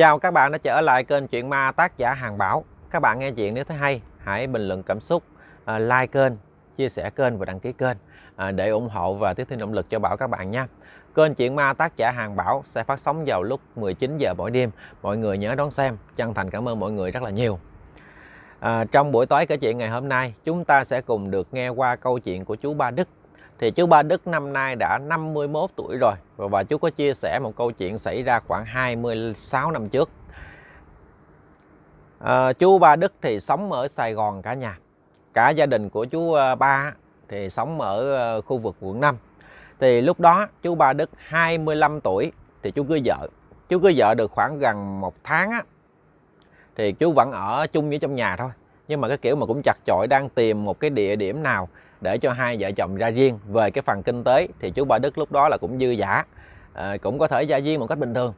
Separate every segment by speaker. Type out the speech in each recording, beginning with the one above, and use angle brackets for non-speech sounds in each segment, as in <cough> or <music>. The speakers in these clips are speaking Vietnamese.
Speaker 1: Chào các bạn đã trở lại kênh Chuyện Ma tác giả Hàng Bảo. Các bạn nghe chuyện nếu thấy hay, hãy bình luận cảm xúc, à, like kênh, chia sẻ kênh và đăng ký kênh à, để ủng hộ và tiếp thêm động lực cho Bảo các bạn nha. Kênh Chuyện Ma tác giả Hàng Bảo sẽ phát sóng vào lúc 19 giờ mỗi đêm. Mọi người nhớ đón xem. Chân thành cảm ơn mọi người rất là nhiều. À, trong buổi tối kể chuyện ngày hôm nay, chúng ta sẽ cùng được nghe qua câu chuyện của chú Ba Đức thì chú Ba Đức năm nay đã 51 tuổi rồi và, và chú có chia sẻ một câu chuyện xảy ra khoảng 26 năm trước à, chú Ba Đức thì sống ở Sài Gòn cả nhà cả gia đình của chú ờ, Ba thì sống ở ờ, khu vực quận 5 thì lúc đó chú Ba Đức 25 tuổi thì chú cưới vợ chú cưới vợ được khoảng gần một tháng á thì chú vẫn ở chung với trong nhà thôi nhưng mà cái kiểu mà cũng chặt chội đang tìm một cái địa điểm nào để cho hai vợ chồng ra riêng về cái phần kinh tế thì chú Ba Đức lúc đó là cũng dư giả à, cũng có thể ra riêng một cách bình thường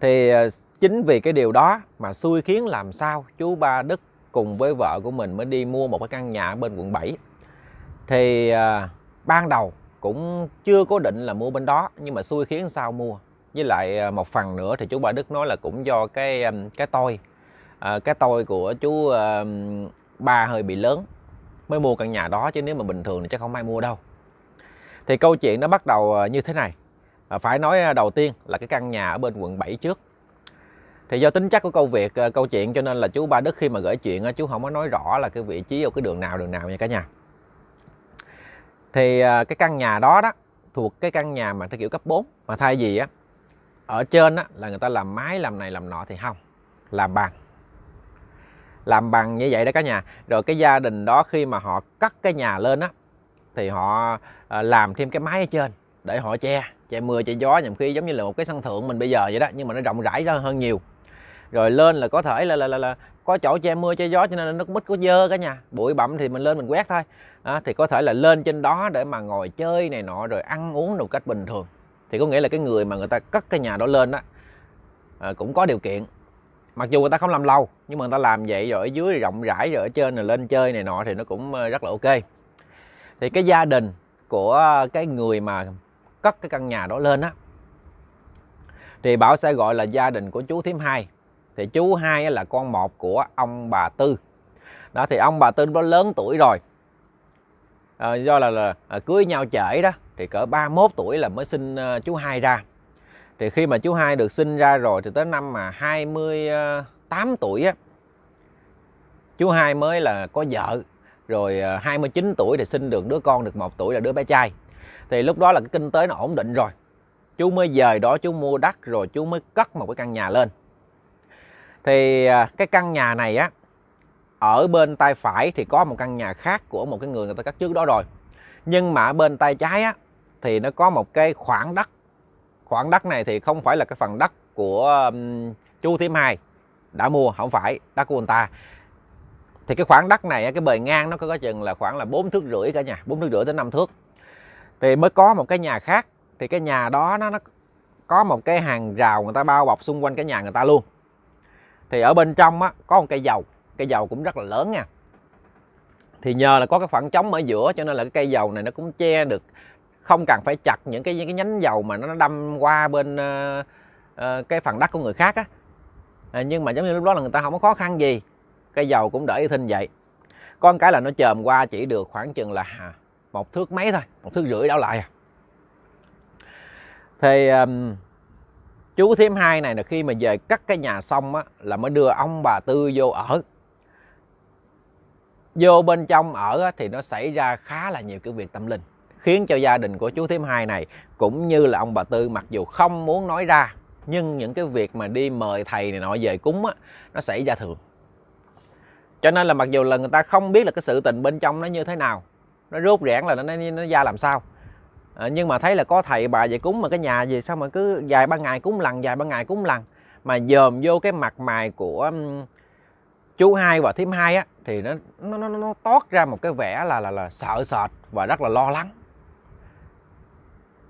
Speaker 1: thì à, chính vì cái điều đó mà xui khiến làm sao chú Ba Đức cùng với vợ của mình mới đi mua một cái căn nhà bên quận 7 thì à, ban đầu cũng chưa có định là mua bên đó nhưng mà xui khiến sao mua với lại à, một phần nữa thì chú Ba Đức nói là cũng do cái à, cái tôi à, cái tôi của chú à, ba hơi bị lớn mới mua căn nhà đó chứ nếu mà bình thường thì chắc không ai mua đâu thì câu chuyện nó bắt đầu ờ, như thế này ờ, phải nói ờ, đầu tiên là cái căn nhà ở bên quận 7 trước thì do tính chất của câu việc câu chuyện cho nên là chú Ba Đức khi mà gửi chuyện chú không có nói rõ là cái vị trí ở cái đường nào đường nào nha cả nhà thì cái căn nhà đó đó thuộc cái căn nhà mà theo kiểu cấp 4 mà thay vì á ở trên á là người ta làm mái làm này làm nọ thì không làm bằng làm bằng như vậy đó cả nhà rồi cái gia đình đó khi mà họ cắt cái nhà lên á thì họ ờ, làm thêm cái mái ở trên để họ che che mưa che gió nhằm khi giống như là một cái sân thượng mình bây giờ vậy đó nhưng mà nó rộng rãi ra hơn nhiều rồi lên là có thể là là là, là có chỗ che mưa che gió cho nên nó mít có dơ cả nhà bụi bặm thì mình lên mình quét thôi à, thì có thể là lên trên đó để mà ngồi chơi này nọ rồi ăn uống một cách bình thường thì có nghĩa là cái người mà người ta cất cái nhà đó lên á à, cũng có điều kiện mặc dù người ta không làm lâu nhưng mà người ta làm vậy rồi ở dưới rộng rãi rồi ở trên rồi lên chơi này nọ thì nó cũng ờ, rất là ok thì cái gia đình của cái người mà cất cái căn nhà đó lên á thì bảo sẽ gọi là gia đình của chú thím hai thì chú hai là con một của ông bà tư đó thì ông bà tư nó lớn tuổi rồi à, do là, là ờ, cưới nhau trễ đó thì cỡ 31 tuổi là mới sinh chú hai ra thì khi mà chú hai được sinh ra rồi thì tới năm mà 28 ờ, tuổi á chú hai mới là có vợ rồi 29 ờ, tuổi thì sinh được đứa con được một tuổi là đứa bé trai thì lúc đó là cái kinh tế nó ổn định rồi chú mới dời đó chú mua đất rồi chú mới cất một cái căn nhà lên thì ờ, cái căn nhà này á ở bên tay phải thì có một căn nhà khác của một cái người người ta cắt trước đó rồi nhưng mà bên tay trái á thì nó có một cái khoảng đất khoảng đất này thì không phải là cái phần đất của um, chú thím hai đã mua không phải đất của anh ta thì cái khoảng đất này cái bề ngang nó có, có chừng là khoảng là bốn thước rưỡi cả nhà bốn thước rưỡi tới năm thước thì mới có một cái nhà khác thì cái nhà đó nó, nó có một cái hàng rào người ta bao bọc xung quanh cái nhà người ta luôn thì ở bên trong á, có một cây dầu cây dầu cũng rất là lớn nha thì nhờ là có cái khoảng trống ở giữa cho nên là cái cây dầu này nó cũng che được không cần phải chặt những cái những cái nhánh dầu mà nó đâm qua bên uh, uh, cái phần đất của người khác á à, nhưng mà giống như lúc đó là người ta không có khó khăn gì cây dầu cũng đỡ y thinh vậy con cái là nó chồm qua chỉ được khoảng chừng là một thước mấy thôi một thước rưỡi đảo lại à thì um, chú thêm hai này là khi mà về cắt cái nhà xong á là mới đưa ông bà tư vô ở vô bên trong ở á, thì nó xảy ra khá là nhiều cái việc tâm linh khiến cho gia đình của chú thím hai này cũng như là ông bà tư mặc dù không muốn nói ra nhưng những cái việc mà đi mời thầy này nọ về cúng á nó xảy ra thường cho nên là mặc dù là người ta không biết là cái sự tình bên trong nó như thế nào nó rốt rẽn là nó, nó, nó ra làm sao à, nhưng mà thấy là có thầy bà về cúng mà cái nhà gì sao mà cứ dài ba ngày cúng lần dài ba ngày cúng lần mà dòm vô cái mặt mày của chú hai và thím hai á thì nó nó nó, nó toát ra một cái vẻ là là là sợ sệt và rất là lo lắng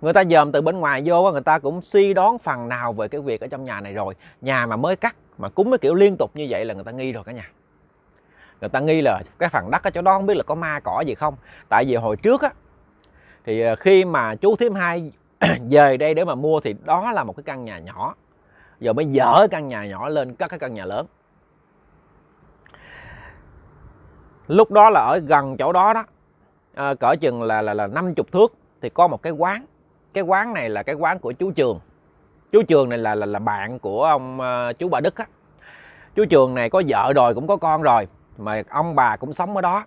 Speaker 1: người ta dòm từ bên ngoài vô người ta cũng suy đoán phần nào về cái việc ở trong nhà này rồi nhà mà mới cắt mà cúng cái kiểu liên tục như vậy là người ta nghi rồi cả nhà người ta nghi là cái phần đất ở chỗ đó không biết là có ma cỏ gì không tại vì hồi trước á thì ờ, khi mà chú thím hai <coughs> về đây để mà mua thì đó là một cái căn nhà nhỏ giờ mới dỡ căn nhà nhỏ lên cất cái căn nhà lớn lúc đó là ở gần chỗ đó đó ờ, cỡ chừng là là là năm chục thước thì có một cái quán cái quán này là cái quán của chú trường chú trường này là là, là bạn của ông uh, chú bà đức á chú trường này có vợ rồi cũng có con rồi mà ông bà cũng sống ở đó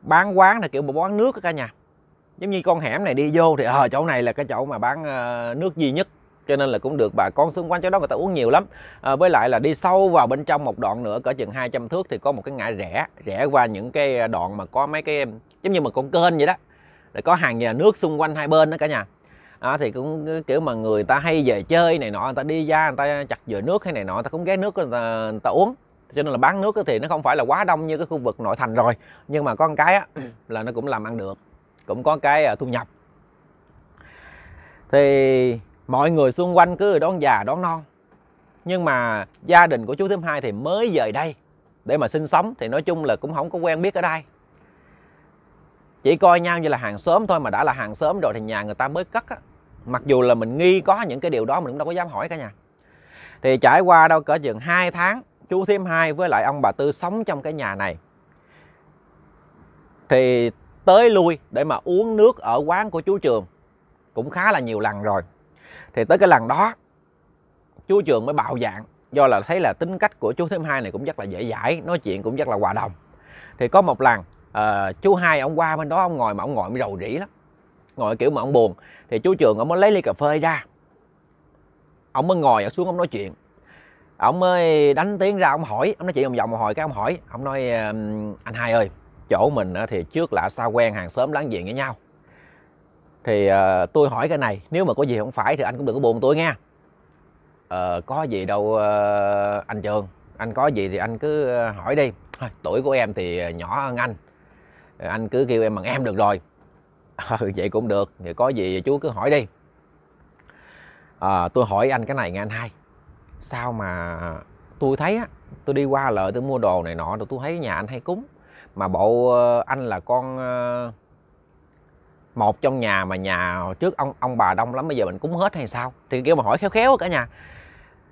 Speaker 1: bán quán là kiểu một quán nước cả nhà giống như con hẻm này đi vô thì ở ờ, chỗ này là cái chỗ mà bán uh, nước duy nhất cho nên là cũng được bà con xung quanh chỗ đó người ta uống nhiều lắm à, với lại là đi sâu vào bên trong một đoạn nữa cỡ chừng 200 thước thì có một cái ngã rẽ rẽ qua những cái đoạn mà có mấy cái giống như mà con kênh vậy đó để có hàng nhà nước xung quanh hai bên đó cả nhà đó, thì cũng ờ, kiểu mà người ta hay về chơi này nọ người ta đi ra người ta chặt dừa nước hay này nọ người ta cũng ghé nước người ta, người ta uống cho nên là bán nước thì nó không phải là quá đông như cái khu vực nội thành rồi nhưng mà có một cái á, <clears throat> là nó cũng làm ăn được cũng có cái ờ, thu nhập thì mọi người xung quanh cứ đón già đón non nhưng mà gia đình của chú thứ hai thì mới về đây để mà sinh sống thì nói chung là cũng không có quen biết ở đây chỉ coi nhau như là hàng xóm thôi mà đã là hàng xóm rồi thì nhà người ta mới cất á mặc dù là mình nghi có những cái điều đó mình cũng đâu có dám hỏi cả nhà thì trải qua đâu cỡ chừng 2 tháng chú Thêm hai với lại ông bà tư sống trong cái nhà này thì tới lui để mà uống nước ở quán của chú trường cũng khá là nhiều lần rồi thì tới cái lần đó chú trường mới bạo dạng do là thấy là tính cách của chú Thêm hai này cũng rất là dễ dãi nói chuyện cũng rất là hòa đồng thì có một lần à, chú hai ông qua bên đó ông ngồi mà ông ngồi mới rầu rĩ lắm ngồi kiểu mà ông buồn thì chú trường ông mới lấy ly cà phê ra ông mới ngồi ông xuống ông nói chuyện ông mới đánh tiếng ra ông hỏi ông nói chuyện vòng vòng một hồi cái ông hỏi ông nói anh hai ơi chỗ mình thì trước là xa quen hàng xóm láng giềng với nhau thì uh, tôi hỏi cái này nếu mà có gì không phải thì anh cũng đừng có buồn tôi nghe, uh, ờ, có gì đâu uh, anh trường anh có gì thì anh cứ hỏi đi tuổi của em thì nhỏ hơn anh anh cứ kêu em bằng em được rồi <laughs> ừ, vậy cũng được vậy có gì chú cứ hỏi đi à, tôi hỏi anh cái này nghe anh hai sao mà tôi thấy á tôi đi qua lợi tôi mua đồ này nọ rồi tôi thấy nhà anh hay cúng mà bộ ờ, anh là con ờ, một trong nhà mà nhà trước ông ông bà đông lắm bây giờ mình cúng hết hay sao thì kêu mà hỏi khéo khéo cả nhà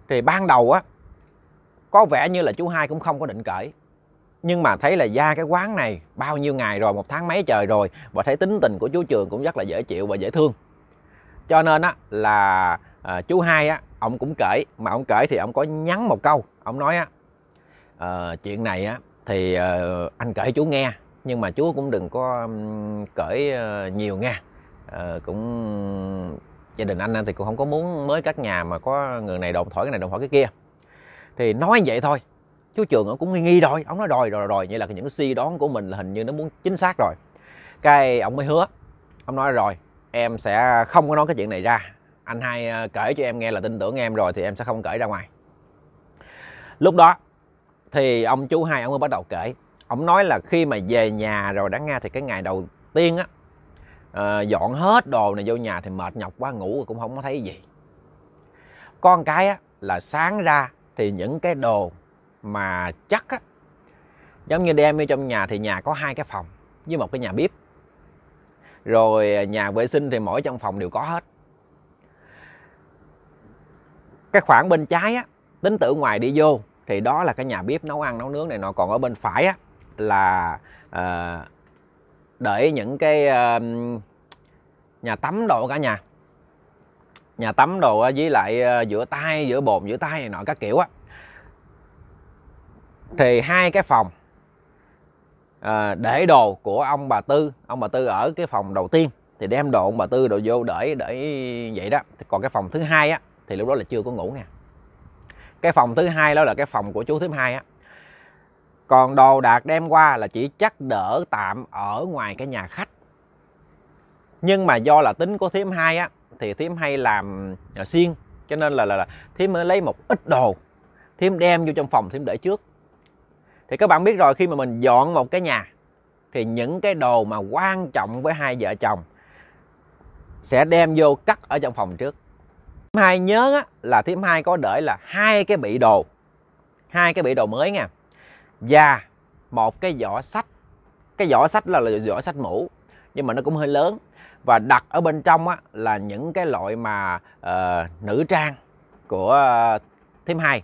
Speaker 1: thì ban đầu á có vẻ như là chú hai cũng không có định cởi nhưng mà thấy là ra cái quán này bao nhiêu ngày rồi một tháng mấy trời rồi và thấy tính tình của chú trường cũng rất là dễ chịu và dễ thương cho nên á là à, chú hai á ông cũng kể mà ông kể thì ông có nhắn một câu ông nói á à, chuyện này á thì à, anh kể chú nghe nhưng mà chú cũng đừng có cởi ờ, nhiều nghe à, cũng gia đình anh thì cũng không có muốn mới các nhà mà có người này đồn thổi cái này đồn thổi cái kia thì nói vậy thôi chú trường ông cũng nghi nghi rồi ông nói rồi rồi rồi như là những suy đoán của mình là hình như nó muốn chính xác rồi cái ông mới hứa ông nói rồi em sẽ không có nói cái chuyện này ra anh hai à, kể cho em nghe là tin tưởng em rồi thì em sẽ không kể ra ngoài lúc đó thì ông chú hai ông mới bắt đầu kể ông nói là khi mà về nhà rồi đã nghe thì cái ngày đầu tiên á à, dọn hết đồ này vô nhà thì mệt nhọc quá ngủ cũng không có thấy gì con cái á, là sáng ra thì những cái đồ mà chắc á giống như đem vô trong nhà thì nhà có hai cái phòng với một cái nhà bếp rồi à, nhà vệ sinh thì mỗi trong phòng đều có hết cái khoảng bên trái á tính từ ngoài đi vô thì đó là cái nhà bếp nấu ăn nấu nướng này nọ còn ở bên phải á là à, để những cái à, nhà tắm đồ cả nhà nhà tắm đồ với lại rửa à, tay rửa bồn rửa tay này nọ các kiểu á thì hai cái phòng à, để đồ của ông bà tư ông bà tư ở cái phòng đầu tiên thì đem đồ ông bà tư đồ vô để để vậy đó thì còn cái phòng thứ hai á thì lúc đó là chưa có ngủ nha cái phòng thứ hai đó là cái phòng của chú thứ hai á còn đồ đạc đem qua là chỉ chắc đỡ tạm ở ngoài cái nhà khách nhưng mà do là tính của thím hai á thì thím hay làm xiên à, cho nên là là, là thím mới lấy một ít đồ thím đem vô trong phòng thím để trước thì các bạn biết rồi khi mà mình dọn một cái nhà thì những cái đồ mà quan trọng với hai vợ chồng sẽ đem vô cắt ở trong phòng trước thím hai nhớ á, là thím hai có để là hai cái bị đồ hai cái bị đồ mới nha và một cái vỏ sách cái vỏ sách là, là vỏ sách mũ nhưng mà nó cũng hơi lớn và đặt ở bên trong á, là những cái loại mà uh, nữ trang của uh, ờ, thím hai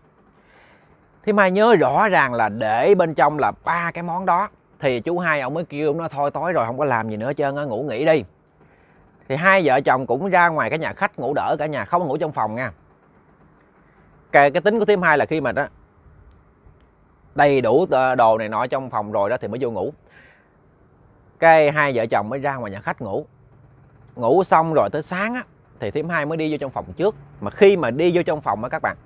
Speaker 1: thím Mai nhớ rõ ràng là để bên trong là ba cái món đó thì chú hai ông mới kêu ông nó thôi tối rồi không có làm gì nữa trơn á ngủ nghỉ đi thì hai vợ chồng cũng ra ngoài cái nhà khách ngủ đỡ cả nhà không ngủ trong phòng nha cái, cái tính của thím hai là khi mà đó đầy đủ ờ, đồ này nọ trong phòng rồi đó thì mới vô ngủ cái hai vợ chồng mới ra ngoài nhà khách ngủ ngủ xong rồi tới sáng á thì thím hai mới đi vô trong phòng trước mà khi mà đi vô trong phòng á các bạn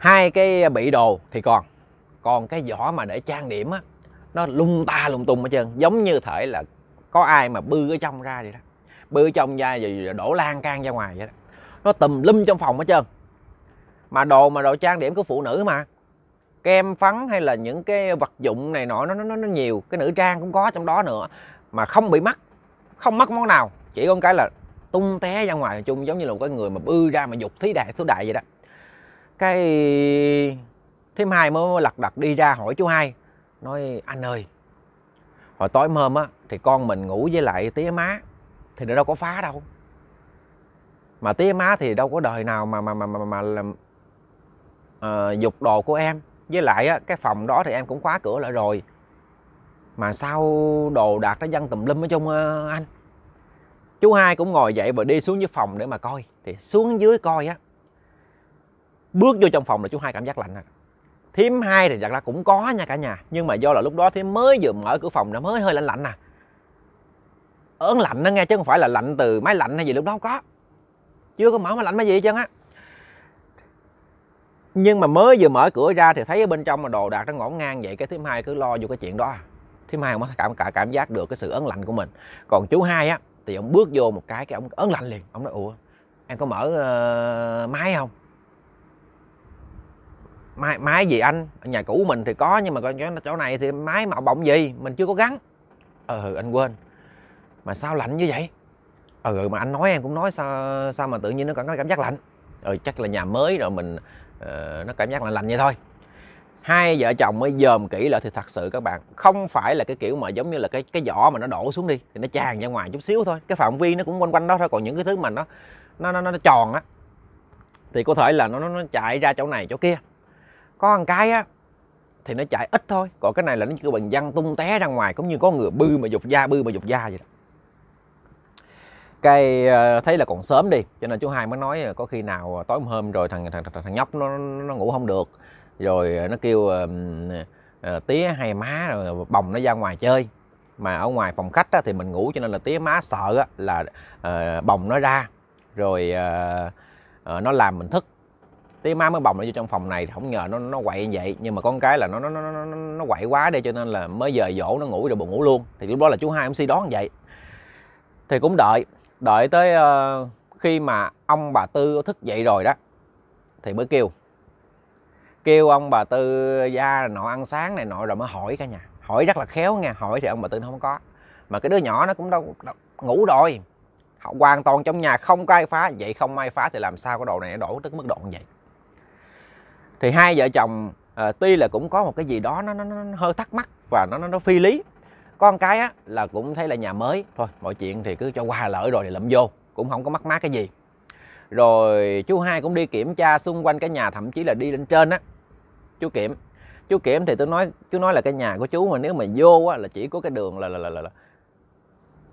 Speaker 1: hai cái bị đồ thì còn còn cái vỏ mà để trang điểm á nó lung ta lung tung hết trơn giống như thể là có ai mà bư ở trong ra vậy đó bư trong ra rồi đổ lan can ra ngoài vậy đó nó tùm lum trong phòng hết trơn mà đồ mà đồ trang điểm của phụ nữ mà kem phấn hay là những cái vật dụng này nọ nó nó nó nhiều cái nữ trang cũng có trong đó nữa mà không bị mắc không mắc món nào chỉ có cái là tung té ra ngoài chung giống như là một cái người mà bư ra mà dục thí đại thứ đại vậy đó cái thím hai mới lật đật đi ra hỏi chú hai nói anh ơi hồi tối hôm á thì con mình ngủ với lại tía má thì nó đâu có phá đâu mà tía má thì đâu có đời nào mà mà mà mà, mà làm à, ờ, dục đồ của em với lại á, cái phòng đó thì em cũng khóa cửa lại rồi mà sao đồ đạc nó dân tùm lum ở trong ờ, anh chú hai cũng ngồi dậy và đi xuống dưới phòng để mà coi thì xuống dưới coi á bước vô trong phòng là chú hai cảm giác lạnh à thím hai thì thật ra cũng có nha cả nhà nhưng mà do là lúc đó thím mới vừa mở cửa phòng nó mới hơi lạnh lạnh à ớn lạnh đó nghe chứ không phải là lạnh từ máy lạnh hay gì lúc đó không có chưa có mở máy lạnh máy gì hết trơn á nhưng mà mới vừa mở cửa ra thì thấy ở bên trong mà đồ đạc nó ngổn ngang vậy cái thím hai cứ lo vô cái chuyện đó à. thím hai không có cảm cả cảm giác được cái sự ớn lạnh của mình còn chú hai á thì ông bước vô một cái cái ông ớn lạnh liền ông nói ủa em có mở uh, máy không máy máy gì anh nhà cũ mình thì có nhưng mà coi chỗ này thì máy mà bọng gì mình chưa có gắn ừ anh quên mà sao lạnh như vậy ừ mà anh nói em cũng nói sao sao mà tự nhiên nó có cảm giác lạnh ừ chắc là nhà mới rồi mình uh, nó cảm giác lạnh lạnh vậy thôi hai vợ chồng mới dòm kỹ lại thì thật sự các bạn không phải là cái kiểu mà giống như là cái cái vỏ mà nó đổ xuống đi thì nó tràn ra ngoài chút xíu thôi cái phạm vi nó cũng quanh quanh đó thôi còn những cái thứ mà nó nó nó, nó tròn á thì có thể là nó nó, nó chạy ra chỗ này chỗ kia có một cái á thì nó chạy ít thôi còn cái này là nó kêu bằng văng tung té ra ngoài cũng như có người bư mà dục da bư mà dục da vậy đó cái ờ, thấy là còn sớm đi cho nên chú hai mới nói có khi nào ờ, tối hôm rồi thằng thằng thằng, thằng nhóc nó nó ngủ không được rồi ờ, nó kêu tía hay má rồi bồng nó ra ngoài chơi mà ở ngoài phòng khách á, thì mình ngủ cho nên là tía má sợ á, là uh, bồng nó ra rồi uh, uh, nó làm mình thức tí má mới bồng nó vô trong phòng này không ngờ nó nó quậy như vậy nhưng mà con cái là nó nó nó nó nó quậy quá đi cho nên là mới giờ dỗ nó ngủ rồi buồn ngủ luôn thì lúc đó là chú hai ông si đón vậy thì cũng đợi đợi tới ờ, khi mà ông bà tư thức dậy rồi đó thì mới kêu kêu ông bà tư ra nọ ăn sáng này nọ rồi mới hỏi cả nhà hỏi rất là khéo nha hỏi thì ông bà tư nó không có mà cái đứa nhỏ nó cũng đâu, ngủ rồi hoàn toàn trong nhà không có ai phá vậy không ai phá thì làm sao cái đồ này nó đổ tới mức độ như vậy thì hai vợ chồng à, tuy là cũng có một cái gì đó nó nó, nó hơi thắc mắc và nó nó, nó phi lý con cái á, là cũng thấy là nhà mới thôi mọi chuyện thì cứ cho qua lỡ rồi thì lậm vô cũng không có mắc mát cái gì rồi chú hai cũng đi kiểm tra xung quanh cái nhà thậm chí là đi lên trên á chú kiểm chú kiểm thì tôi nói chú nói là cái nhà của chú mà nếu mà vô á, là chỉ có cái đường là là là là, là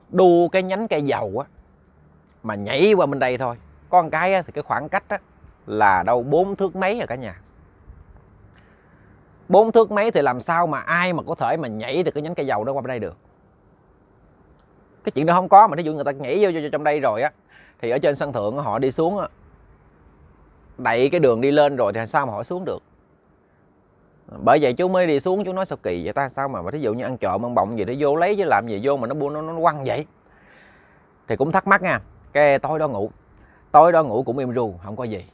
Speaker 1: đu cái nhánh cây dầu á mà nhảy qua bên đây thôi con cái á, thì cái khoảng cách á, là đâu bốn thước mấy rồi cả nhà bốn thước mấy thì làm sao mà ai mà có thể mà nhảy được cái nhánh cây dầu đó qua bên đây được cái chuyện đó không có mà thí dụ người ta nhảy vô, vô, vô trong đây rồi á thì ở trên sân thượng họ đi xuống á đẩy cái đường đi lên rồi thì sao mà họ xuống được bởi vậy chú mới đi xuống chú nói sao kỳ vậy ta sao mà, mà thí dụ như ăn trộm ăn bọng gì để vô lấy chứ làm gì vô mà nó buông nó, nó quăng vậy thì cũng thắc mắc nha cái tối đó ngủ tối đó ngủ cũng im ru không có gì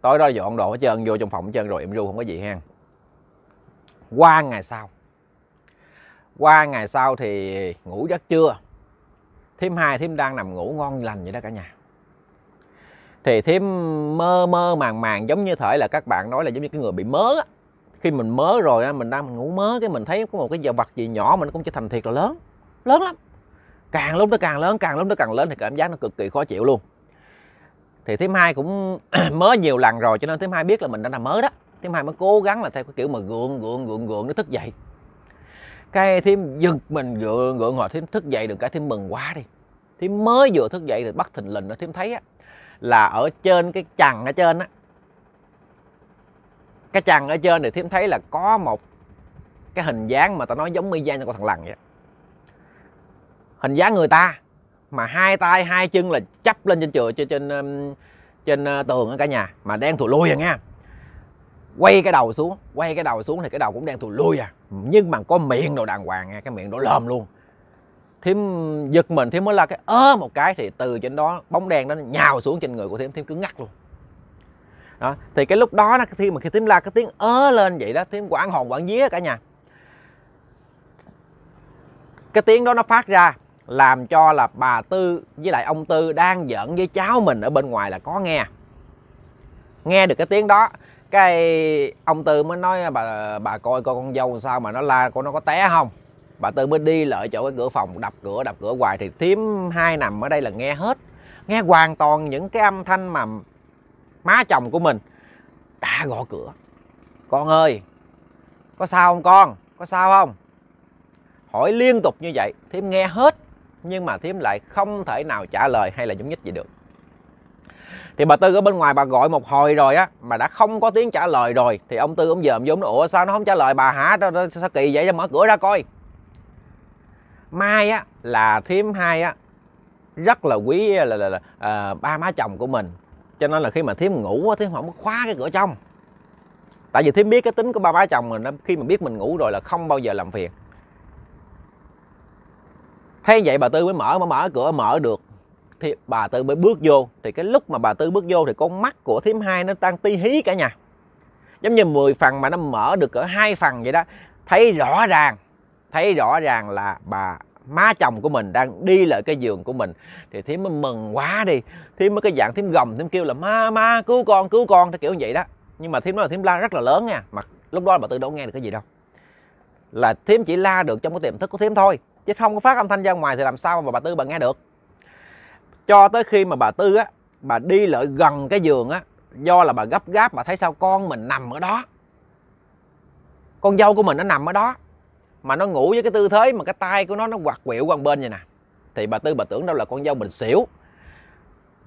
Speaker 1: tối đó dọn đồ hết trơn vô trong phòng hết trơn rồi im ru không có gì ha qua ngày sau qua ngày sau thì ngủ giấc chưa. thím hai thím đang nằm ngủ ngon lành vậy đó cả nhà thì thím mơ mơ màng màng giống như thể là các bạn nói là giống như cái người bị mớ á khi mình mớ rồi á mình đang ngủ mớ cái mình thấy có một cái giờ vật gì nhỏ mình cũng chỉ thành thiệt là lớn lớn lắm càng lúc nó càng lớn càng lúc nó càng lớn thì cảm giác nó cực kỳ khó chịu luôn thì thím hai cũng <clears throat> mớ nhiều lần rồi cho nên thím hai biết là mình đã nằm mớ đó thím hai mới cố gắng là theo cái kiểu mà gượng gượng gượng gượng nó thức dậy cái thím giật mình gượng gượng hồi thím thức dậy được cái thím mừng quá đi thím mới vừa thức dậy thì bắt thình lình nó thím thấy á là ở trên cái chằn ở trên á cái chằn ở trên thì thím thấy là có một cái hình dáng mà tao nói giống mi gian của thằng lằn vậy hình dáng người ta mà hai tay hai chân là chắp lên trên chừa trên trên, um, trên ờ, tường ở cả nhà mà đen thù lui rồi nha quay cái đầu xuống quay cái đầu xuống thì cái đầu cũng đang tụi lui à nhưng mà có miệng đồ đàng hoàng nghe cái miệng đổ lòm luôn thím giật mình thím mới la cái ớ một cái thì từ trên đó bóng đen đó nhào xuống trên người của thím thím cứ ngắt luôn đó thì cái lúc đó nó khi mà khi thím la cái tiếng ớ lên vậy đó thím quảng hồn quảng vía cả nhà cái tiếng đó nó phát ra làm cho là bà tư với lại ông tư đang giận với cháu mình ở bên ngoài là có nghe nghe được cái tiếng đó cái ông tư mới nói bà bà coi coi con dâu sao mà nó la con nó có té không bà tư mới đi lại chỗ cái cửa phòng đập cửa đập cửa hoài thì thím hai nằm ở đây là nghe hết nghe hoàn toàn những cái âm thanh mà má chồng của mình đã gõ cửa con ơi có sao không con có sao không hỏi liên tục như vậy thím nghe hết nhưng mà thím lại không thể nào trả lời hay là giống nhích gì được thì bà tư ở bên ngoài bà gọi một hồi rồi á mà đã không có tiếng trả lời rồi thì ông tư ông dòm vô ông nói ủa sao nó không trả lời bà hả sao kỳ vậy mở cửa ra coi mai á là thím hai á rất là quý là, là, là à, ba má chồng của mình cho nên là khi mà thím ngủ á thím không có khóa cái cửa trong tại vì thím biết cái tính của ba má chồng mình khi mà biết mình ngủ rồi là không bao giờ làm phiền thế vậy bà tư mới mở mở mở cửa mở được thì bà tư mới bước vô thì cái lúc mà bà tư bước vô thì con mắt của thím hai nó đang ti hí cả nhà giống như 10 phần mà nó mở được cỡ hai phần vậy đó thấy rõ ràng thấy rõ ràng là bà má chồng của mình đang đi lại cái giường của mình thì thím mới mừng quá đi thím mới cái dạng thím gồng thím kêu là ma ma cứu con cứu con theo kiểu như vậy đó nhưng mà thím nói là thím la rất là lớn nha mà lúc đó bà tư đâu nghe được cái gì đâu là thím chỉ la được trong cái tiềm thức của thím thôi chứ không có phát âm thanh ra ngoài thì làm sao mà bà tư bà nghe được cho tới khi mà bà tư á bà đi lại gần cái giường á do là bà gấp gáp bà thấy sao con mình nằm ở đó con dâu của mình nó nằm ở đó mà nó ngủ với cái tư thế mà cái tay của nó nó quạt quẹo qua bên vậy nè thì bà tư bà tưởng đâu là con dâu mình xỉu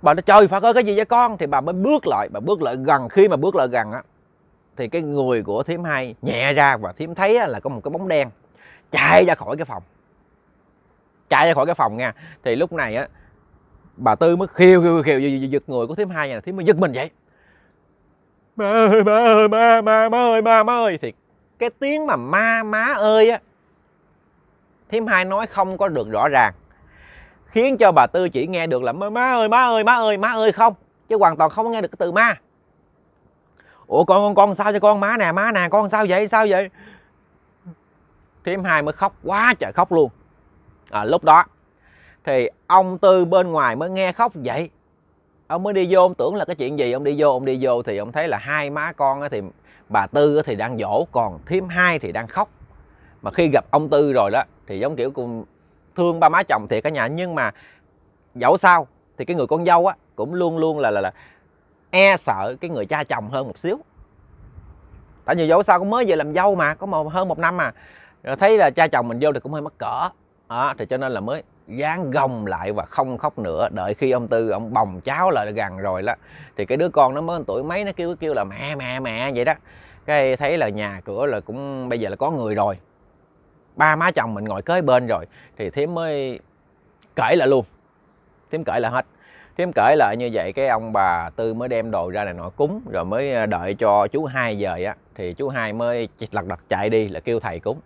Speaker 1: bà nó chơi phạt ơi cái gì với con thì bà mới bước lại bà bước lại gần khi mà bước lại gần á thì cái người của thím hai nhẹ ra và thím thấy là có một cái bóng đen chạy ra khỏi cái phòng chạy ra khỏi cái phòng nha thì lúc này á bà tư mới khiêu khiêu khiêu giật người của thím hai nhà thím mới giật mình vậy ma ơi ma ơi ma ma má ơi ma ma ơi thiệt cái tiếng mà ma má ơi á thím hai nói không có được rõ ràng khiến cho bà tư chỉ nghe được là má ơi má ơi má ơi má ơi không chứ hoàn toàn không nghe được cái từ ma ủa con con con sao cho con má nè má nè con sao vậy sao vậy thím hai mới khóc quá trời khóc luôn à, lúc đó thì ông tư bên ngoài mới nghe khóc vậy ông mới đi vô ông tưởng là cái chuyện gì ông đi vô ông đi vô thì ông thấy là hai má con thì bà tư thì đang dỗ còn thím hai thì đang khóc mà khi gặp ông tư rồi đó thì giống kiểu cùng thương ba má chồng thiệt cả nhà nhưng mà dẫu sao thì cái người con dâu á cũng luôn luôn là là, là e sợ cái người cha chồng hơn một xíu tại vì dẫu sao cũng mới về làm dâu mà có một, hơn một năm mà rồi thấy là cha chồng mình vô thì cũng hơi mắc cỡ à, thì cho nên là mới dán gồng lại và không khóc nữa đợi khi ông tư ông bồng cháo lại gần rồi đó thì cái đứa con nó mới tuổi mấy nó kêu kêu là mẹ mẹ mẹ vậy đó cái thấy là nhà cửa là cũng bây giờ là có người rồi ba má chồng mình ngồi kế bên rồi thì thím mới kể lại luôn thím kể lại hết thím kể lại như vậy cái ông bà tư mới đem đồ ra này nọ cúng rồi mới ờ, đợi cho chú hai giờ á thì chú hai mới lật đật chạy đi là kêu thầy cúng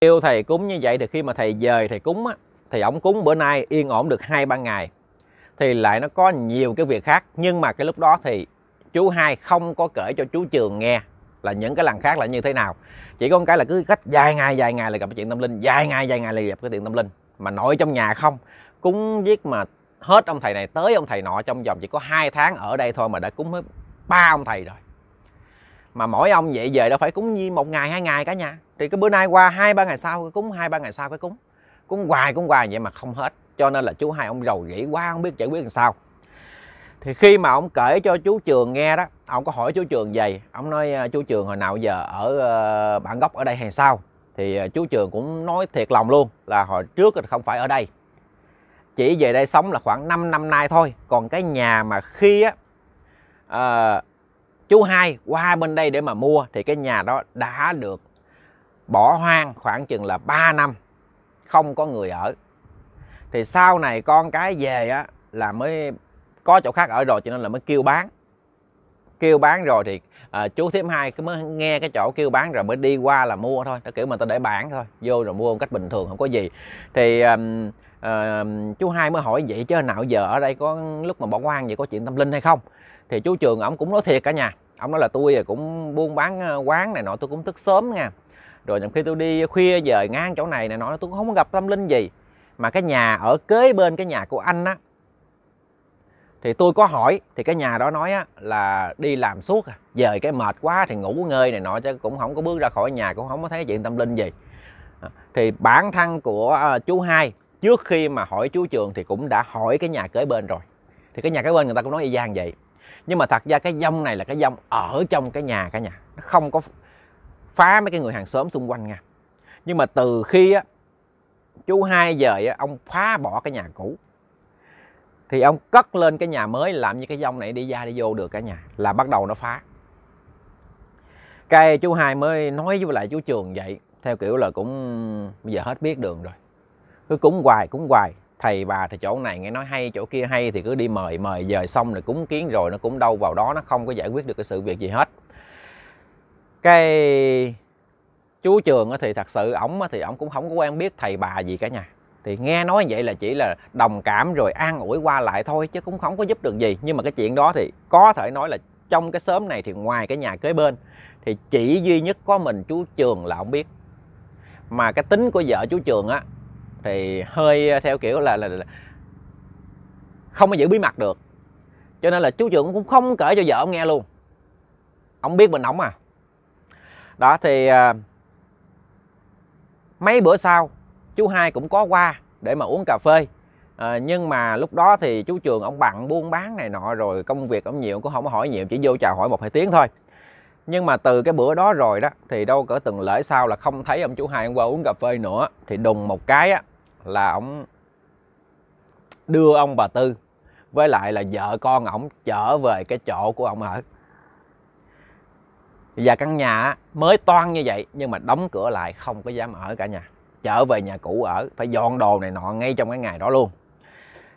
Speaker 1: kêu thầy cúng như vậy thì khi mà thầy dời thầy cúng á thì ổng cúng bữa nay yên ổn được hai ba ngày thì lại nó có nhiều cái việc khác nhưng mà cái lúc đó thì chú hai không có kể cho chú trường nghe là những cái lần khác là như thế nào chỉ có một cái là cứ cách dài ngày dài ngày là gặp cái chuyện tâm linh dài ngày dài ngày là gặp cái chuyện tâm linh mà nội trong nhà không cúng giết mà hết ông thầy này tới ông thầy nọ trong vòng chỉ có hai tháng ở đây thôi mà đã cúng hết ba ông thầy rồi mà mỗi ông vậy về đâu phải cúng như một ngày hai ngày cả nhà thì cái bữa nay qua hai ba ngày sau cúng hai ba ngày sau cái cúng cũng hoài cũng hoài vậy mà không hết cho nên là chú hai ông rầu rĩ quá không biết giải quyết làm sao thì khi mà ông kể cho chú trường nghe đó ông có hỏi chú trường về ông nói à, chú trường hồi nào giờ ở ờ, bản gốc ở đây hay sao thì à, chú trường cũng nói thiệt lòng luôn là hồi trước thì không phải ở đây chỉ về đây sống là khoảng 5 năm nay thôi còn cái nhà mà khi á à, chú hai qua bên đây để mà mua thì cái nhà đó đã được bỏ hoang khoảng chừng là 3 năm không có người ở thì sau này con cái về á là mới có chỗ khác ở rồi cho nên là mới kêu bán kêu bán rồi thì à, chú thím hai cứ mới nghe cái chỗ kêu bán rồi mới đi qua là mua thôi nó kiểu mà tao để bản thôi vô rồi mua một cách bình thường không có gì thì um, à, chú hai mới hỏi vậy chứ nào giờ ở đây có lúc mà bỏ quan vậy có chuyện tâm linh hay không thì chú trường ổng cũng nói thiệt cả nhà ổng nói là tôi cũng buôn bán ờ, quán này nọ tôi cũng thức sớm nha rồi những khi tôi đi khuya giờ ngang chỗ này này nói tôi không có gặp tâm linh gì mà cái nhà ở kế bên cái nhà của anh á thì tôi có hỏi thì cái nhà đó nói á, là đi làm suốt à dời cái mệt quá thì ngủ ngơi này nọ chứ cũng không có bước ra khỏi nhà cũng không có thấy chuyện tâm linh gì à, thì bản thân của à, chú hai trước khi mà hỏi chú trường thì cũng đã hỏi cái nhà kế bên rồi thì cái nhà kế bên người ta cũng nói y gian vậy nhưng mà thật ra cái dông này là cái dông ở trong cái nhà cả nhà nó không có phá mấy cái người hàng xóm xung quanh nha nhưng mà từ khi á chú hai dời á, ông phá bỏ cái nhà cũ thì ông cất lên cái nhà mới làm như cái dông này đi ra đi vô được cả nhà là bắt đầu nó phá cái chú hai mới nói với lại chú trường vậy theo kiểu là cũng bây giờ hết biết đường rồi cứ cúng hoài cúng hoài thầy bà thì chỗ này nghe nói hay chỗ kia hay thì cứ đi mời mời giờ xong rồi cúng kiến rồi nó cũng đâu vào đó nó không có giải quyết được cái sự việc gì hết cái chú trường thì thật sự ổng thì ổng cũng không có quen biết thầy bà gì cả nhà thì nghe nói vậy là chỉ là đồng cảm rồi an ủi qua lại thôi chứ cũng không có giúp được gì nhưng mà cái chuyện đó thì có thể nói là trong cái xóm này thì ngoài cái nhà kế bên thì chỉ duy nhất có mình chú trường là ông biết mà cái tính của vợ chú trường á thì hơi ờ, theo kiểu là, là, là không có giữ bí mật được cho nên là chú trường cũng không kể cho vợ ông nghe luôn ông biết mình ổng à đó thì à, mấy bữa sau chú hai cũng có qua để mà uống cà phê à, nhưng mà lúc đó thì chú trường ông bận buôn bán này nọ rồi công việc ông nhiều cũng không hỏi nhiều chỉ vô chào hỏi một hai tiếng thôi nhưng mà từ cái bữa đó rồi đó thì đâu cỡ từng lễ sau là không thấy ông chú hai ông qua uống cà phê nữa thì đùng một cái á, là ông đưa ông bà tư với lại là vợ con ổng trở về cái chỗ của ông ở và căn nhà mới toan như vậy nhưng mà đóng cửa lại không có dám ở cả nhà trở về nhà cũ ở phải dọn đồ này nọ ngay trong cái ngày đó luôn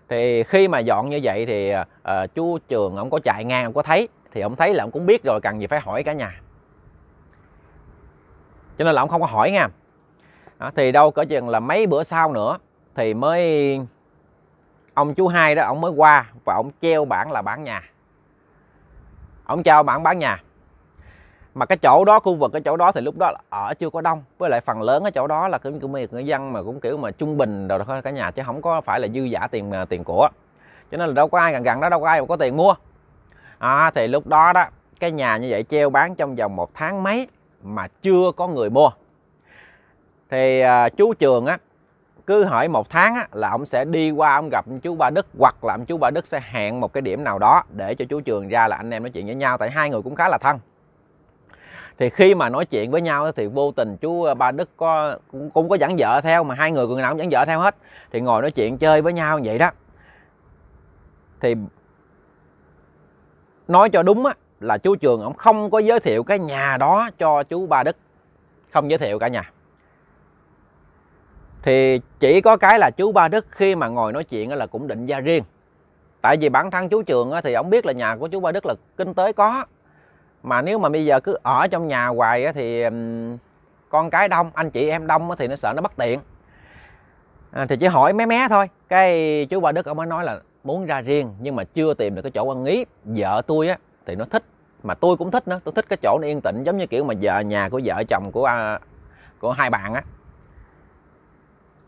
Speaker 1: thì khi mà dọn như vậy thì uh, chú trường ông có chạy ngang ông có thấy thì ông thấy là ông cũng biết rồi cần gì phải hỏi cả nhà cho nên là ông không có hỏi nha đó, thì đâu cỡ chừng là mấy bữa sau nữa thì mới ông chú hai đó ông mới qua và ông treo bảng là bán nhà ông treo bảng bán nhà mà cái chỗ đó khu vực cái chỗ đó thì lúc đó là ở chưa có đông với lại phần lớn ở chỗ đó là cũng người người dân mà cũng kiểu mà trung bình rồi cả nhà chứ không có phải là dư giả tiền à, tiền của cho nên là đâu có ai gần gần đó đâu có ai mà có tiền mua à, thì lúc đó đó cái nhà như vậy treo bán trong vòng một tháng mấy mà chưa có người mua thì à, chú trường á cứ hỏi một tháng á, là ông sẽ đi qua ông gặp chú ba đức hoặc là ông chú ba đức sẽ hẹn một cái điểm nào đó để cho chú trường ra là anh em nói chuyện với nhau tại hai người cũng khá là thân thì khi mà nói chuyện với nhau thì vô tình chú ờ, ba đức có cũng, cũng có dẫn vợ theo mà hai người người nào cũng dẫn vợ theo hết thì ngồi nói chuyện chơi với nhau vậy đó thì nói cho đúng á là chú trường ông không có giới thiệu cái nhà đó cho chú ba đức không giới thiệu cả nhà thì chỉ có cái là chú ba đức khi mà ngồi nói chuyện là cũng định ra riêng tại vì bản thân chú trường thì ông biết là nhà của chú ba đức là kinh tế có mà nếu mà bây giờ cứ ở trong nhà hoài thì con cái đông anh chị em đông thì nó sợ nó bất tiện à, thì chỉ hỏi mé mé thôi cái chú ba đức ông mới nói là muốn ra riêng nhưng mà chưa tìm được cái chỗ ăn ý vợ tôi á thì nó thích mà tôi cũng thích nữa tôi thích cái chỗ nó yên tĩnh giống như kiểu mà vợ nhà của vợ chồng của à, của hai bạn á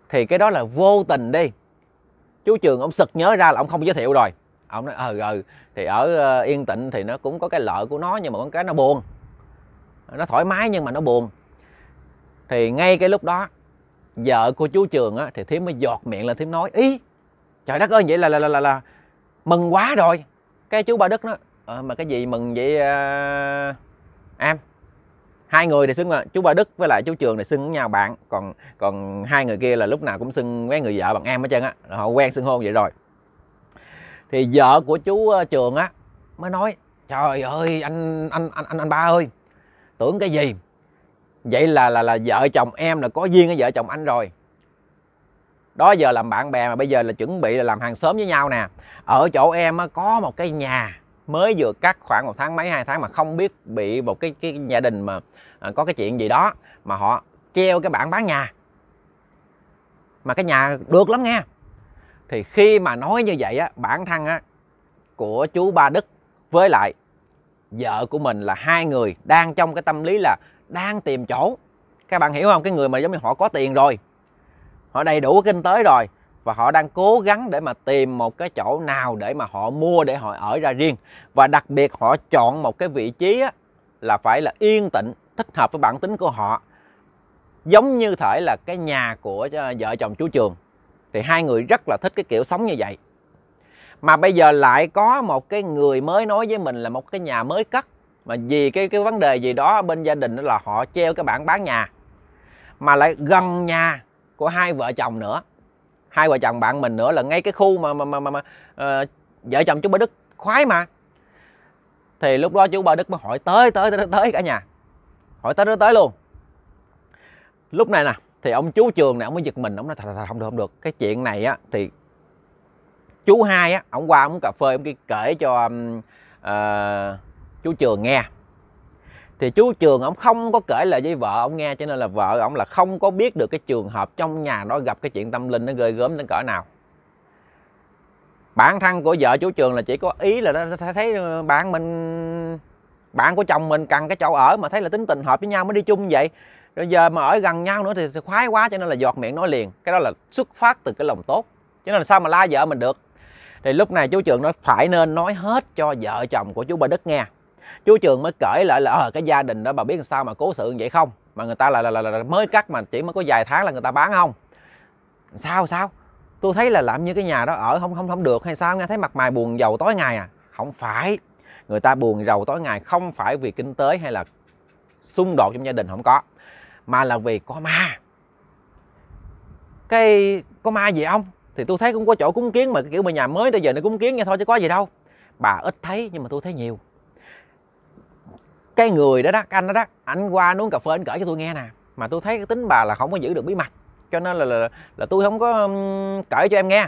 Speaker 1: thì cái đó là vô tình đi chú trường ông sực nhớ ra là ông không giới thiệu rồi ông nói ờ ừ, ừ thì ở ờ, yên tịnh thì nó cũng có cái lợi của nó nhưng mà con cái nó buồn nó thoải mái nhưng mà nó buồn thì ngay cái lúc đó vợ của chú trường á, thì thím mới giọt miệng là thím nói ý trời đất ơi vậy là là là là, là mừng quá rồi cái chú ba đức nó à, ờ, mà cái gì mừng vậy à, em hai người thì xưng là chú ba đức với lại chú trường thì xưng với nhau bạn còn còn hai người kia là lúc nào cũng xưng với người vợ bằng em hết trơn á họ quen xưng hôn vậy rồi thì vợ của chú ờ, trường á mới nói trời ơi anh anh anh anh, anh ba ơi tưởng cái gì vậy là là là vợ chồng em là có duyên với vợ chồng anh rồi đó giờ làm bạn bè mà bây giờ là chuẩn bị là làm hàng xóm với nhau nè ở chỗ em á, có một cái nhà mới vừa cắt khoảng một tháng mấy hai tháng mà không biết bị một cái cái gia đình mà à, có cái chuyện gì đó mà họ treo cái bảng bán nhà mà cái nhà được lắm nghe thì khi mà nói như vậy á bản thân á của chú ba đức với lại vợ của mình là hai người đang trong cái tâm lý là đang tìm chỗ các bạn hiểu không cái người mà giống như họ có tiền rồi họ đầy đủ kinh tế rồi và họ đang cố gắng để mà tìm một cái chỗ nào để mà họ mua để họ ở ra riêng và đặc biệt họ chọn một cái vị trí á, là phải là yên tĩnh thích hợp với bản tính của họ giống như thể là cái nhà của à, vợ chồng chú trường thì hai người rất là thích cái kiểu sống như vậy mà bây giờ lại có một cái người mới nói với mình là một cái nhà mới cất mà vì cái cái vấn đề gì đó bên gia đình đó là họ treo cái bảng bán nhà mà lại gần nhà của hai vợ chồng nữa hai vợ chồng bạn mình nữa là ngay cái khu mà mà mà mà, mà uh, vợ chồng chú Ba Đức khoái mà thì lúc đó chú Ba Đức mới hỏi tới tới tới tới cả nhà hỏi tới tới tới luôn lúc này nè thì ông chú trường này ông mới giật mình ông nói thật thật không được không được cái chuyện này á thì chú hai á ông qua ông cà phê ông kia kể cho uh, chú trường nghe thì chú trường ông không có kể lại với vợ ông nghe cho nên là vợ ông là không có biết được cái trường hợp trong nhà nó gặp cái chuyện tâm linh nó ghê gớm đến cỡ nào bản thân của vợ chú trường là chỉ có ý là nó thấy ờ, bạn mình bạn của chồng mình cần cái chỗ ở mà thấy là tính tình hợp với nhau mới đi chung vậy rồi giờ mà ở gần nhau nữa thì, khoái quá cho nên là giọt miệng nói liền cái đó là xuất phát từ cái lòng tốt cho nên là sao mà la vợ mình được thì lúc này chú trường nó phải nên nói hết cho vợ chồng của chú ba đức nghe chú trường mới cởi lại là ờ cái gia đình đó bà biết sao mà cố sự như vậy không mà người ta là, là, là, là mới cắt mà chỉ mới có vài tháng là người ta bán không sao sao tôi thấy là làm như cái nhà đó ở không không không được hay sao nghe thấy mặt mày buồn giàu tối ngày à không phải người ta buồn giàu tối ngày không phải vì kinh tế hay là xung đột trong gia đình không có mà là vì có ma cái có ma gì ông thì tôi thấy cũng có chỗ cúng kiến mà kiểu mà nhà mới bây giờ nó cúng kiến nha thôi chứ có gì đâu bà ít thấy nhưng mà tôi thấy nhiều cái người đó đó anh đó đó anh qua uống cà phê anh kể cho tôi nghe nè mà tôi thấy cái tính bà là không có giữ được bí mật cho nên là là, là tôi không có um, kể cho em nghe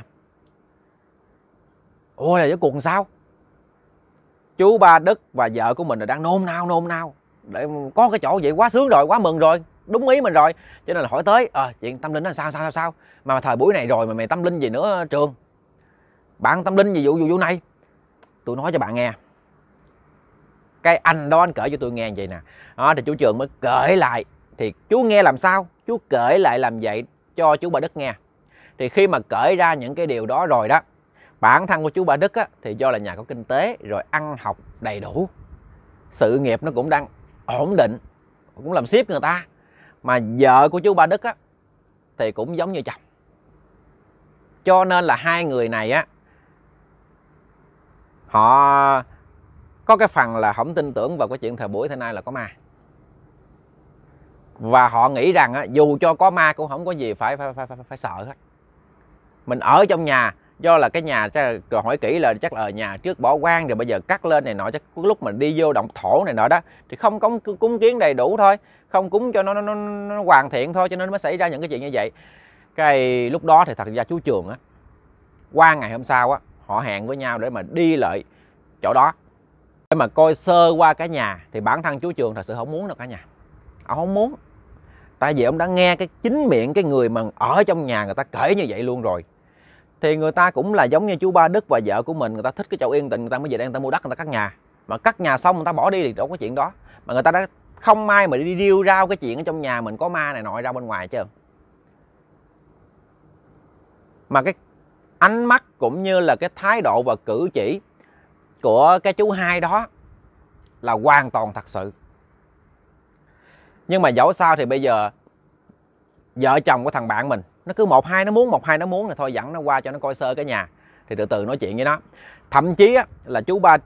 Speaker 1: ôi là với cuồng sao chú ba đức và vợ của mình là đang nôn nao nôn nao để có cái chỗ vậy quá sướng rồi quá mừng rồi đúng ý mình rồi cho nên là hỏi tới à, chuyện tâm linh là sao sao sao sao mà thời buổi này rồi mà mày tâm linh gì nữa trường bạn tâm linh gì vụ vụ vụ này tôi nói cho bạn nghe cái anh đó anh kể cho tôi nghe vậy nè đó thì chú trường mới kể lại thì chú nghe làm sao chú kể lại làm vậy cho chú bà đức nghe thì khi mà kể ra những cái điều đó rồi đó bản thân của chú bà đức á, thì do là nhà có kinh tế rồi ăn học đầy đủ sự nghiệp nó cũng đang ổn định cũng làm ship người ta mà vợ của chú ba đức á thì cũng giống như chồng cho nên là hai người này á họ có cái phần là không tin tưởng vào cái chuyện thời buổi thế nay là có ma và họ nghĩ rằng á, dù cho có ma cũng không có gì phải phải phải phải, phải sợ hết mình ở trong nhà do là cái nhà rồi hỏi kỹ là chắc là nhà trước bỏ quan rồi bây giờ cắt lên này nọ chắc lúc mình đi vô động thổ này nọ đó thì không có cúng kiến đầy đủ thôi không cúng cho nó, nó, nó, nó hoàn thiện thôi cho nên mới xảy ra những cái chuyện như vậy cái lúc đó thì thật ra chú trường á qua ngày hôm sau á họ hẹn với nhau để mà đi lại chỗ đó để mà coi sơ qua cả nhà thì bản thân chú trường thật sự không muốn đâu cả nhà ông không muốn tại vì ông đã nghe cái chính miệng cái người mà ở trong nhà người ta kể như vậy luôn rồi thì người ta cũng là giống như chú ba đức và vợ của mình người ta thích cái chỗ yên tĩnh người ta mới về đây người ta mua đất người ta cắt nhà mà cắt nhà xong người ta bỏ đi thì đâu có chuyện đó mà người ta đã không ai mà đi điêu rao cái chuyện ở trong nhà mình có ma này nọ ra bên ngoài chưa mà cái ánh mắt cũng như là cái thái độ và cử chỉ của cái chú hai đó là hoàn toàn thật sự nhưng mà dẫu sao thì bây giờ vợ chồng của thằng bạn mình nó cứ một hai nó muốn một hai nó muốn là thôi dẫn nó qua cho nó coi sơ cái nhà thì từ từ nói chuyện với nó thậm chí á, là chú ba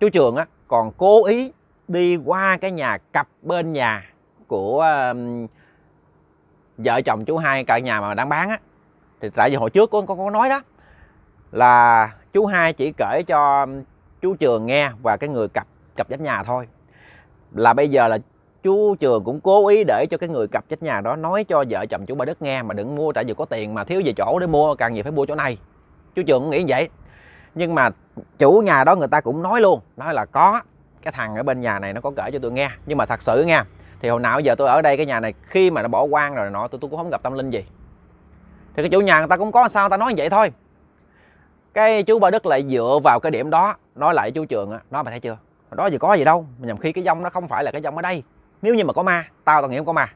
Speaker 1: chú trường á, còn cố ý đi qua cái nhà cặp bên nhà của vợ chồng chú hai cả nhà mà đang bán á thì tại vì hồi trước con con có nói đó là chú hai chỉ kể cho chú trường nghe và cái người cặp cặp dách nhà thôi là bây giờ là chú trường cũng cố ý để cho cái người cặp trách nhà đó nói cho vợ chồng chú ba đất nghe mà đừng mua tại vì có tiền mà thiếu về chỗ để mua càng gì phải mua chỗ này chú trường cũng nghĩ vậy nhưng mà chủ nhà đó người ta cũng nói luôn nói là có cái thằng ở bên nhà này nó có kể cho tôi nghe nhưng mà thật sự nha thì hồi nào giờ tôi ở đây cái nhà này khi mà nó bỏ quan rồi nọ tôi tôi cũng không gặp tâm linh gì thì cái chủ nhà người ta cũng có sao ta nói vậy thôi cái chú ba đức lại dựa vào cái điểm đó nói lại chú trường á nói mày thấy chưa đó gì có gì đâu nhầm khi cái dông nó không phải là cái dông ở đây nếu như mà có ma tao tao nghĩ không có ma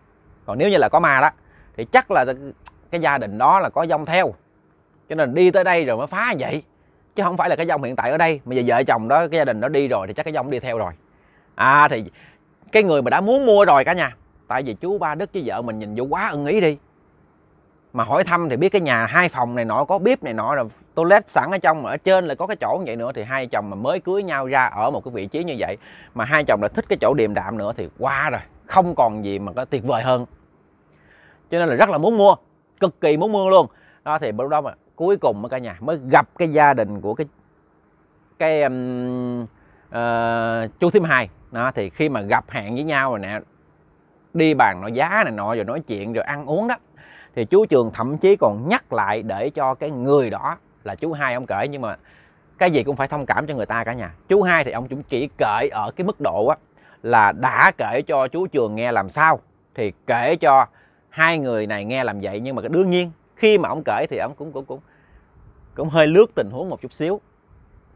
Speaker 1: còn nếu như là có ma đó thì chắc là cái gia đình đó là có dông theo cho nên đi tới đây rồi mới phá vậy chứ không phải là cái dòng hiện tại ở đây mà giờ vợ chồng đó cái gia đình nó đi rồi thì chắc cái dòng đi theo rồi à thì cái người mà đã muốn mua rồi cả nhà tại vì chú ba đức với vợ mình nhìn vô quá ưng ý đi mà hỏi thăm thì biết cái nhà hai phòng này nọ có bếp này nọ rồi toilet sẵn ở trong mà ở trên là có cái chỗ như vậy nữa thì hai chồng mà mới cưới nhau ra ở một cái vị trí như vậy mà hai chồng là thích cái chỗ điềm đạm nữa thì qua rồi không còn gì mà có tuyệt vời hơn cho nên là rất là muốn mua cực kỳ muốn mua luôn đó thì lúc đó mà cuối cùng mới cả nhà mới gặp cái gia đình của cái cái um, uh, chú thím hai đó thì khi mà gặp hẹn với nhau rồi nè đi bàn nói giá này nọ rồi nói chuyện rồi ăn uống đó thì chú trường thậm chí còn nhắc lại để cho cái người đó là chú hai ông cởi nhưng mà cái gì cũng phải thông cảm cho người ta cả nhà chú hai thì ông cũng chỉ cởi ở cái mức độ á là đã kể cho chú trường nghe làm sao thì kể cho hai người này nghe làm vậy nhưng mà đương nhiên khi mà ông kể thì ông cũng cũng cũng cũng hơi lướt tình huống một chút xíu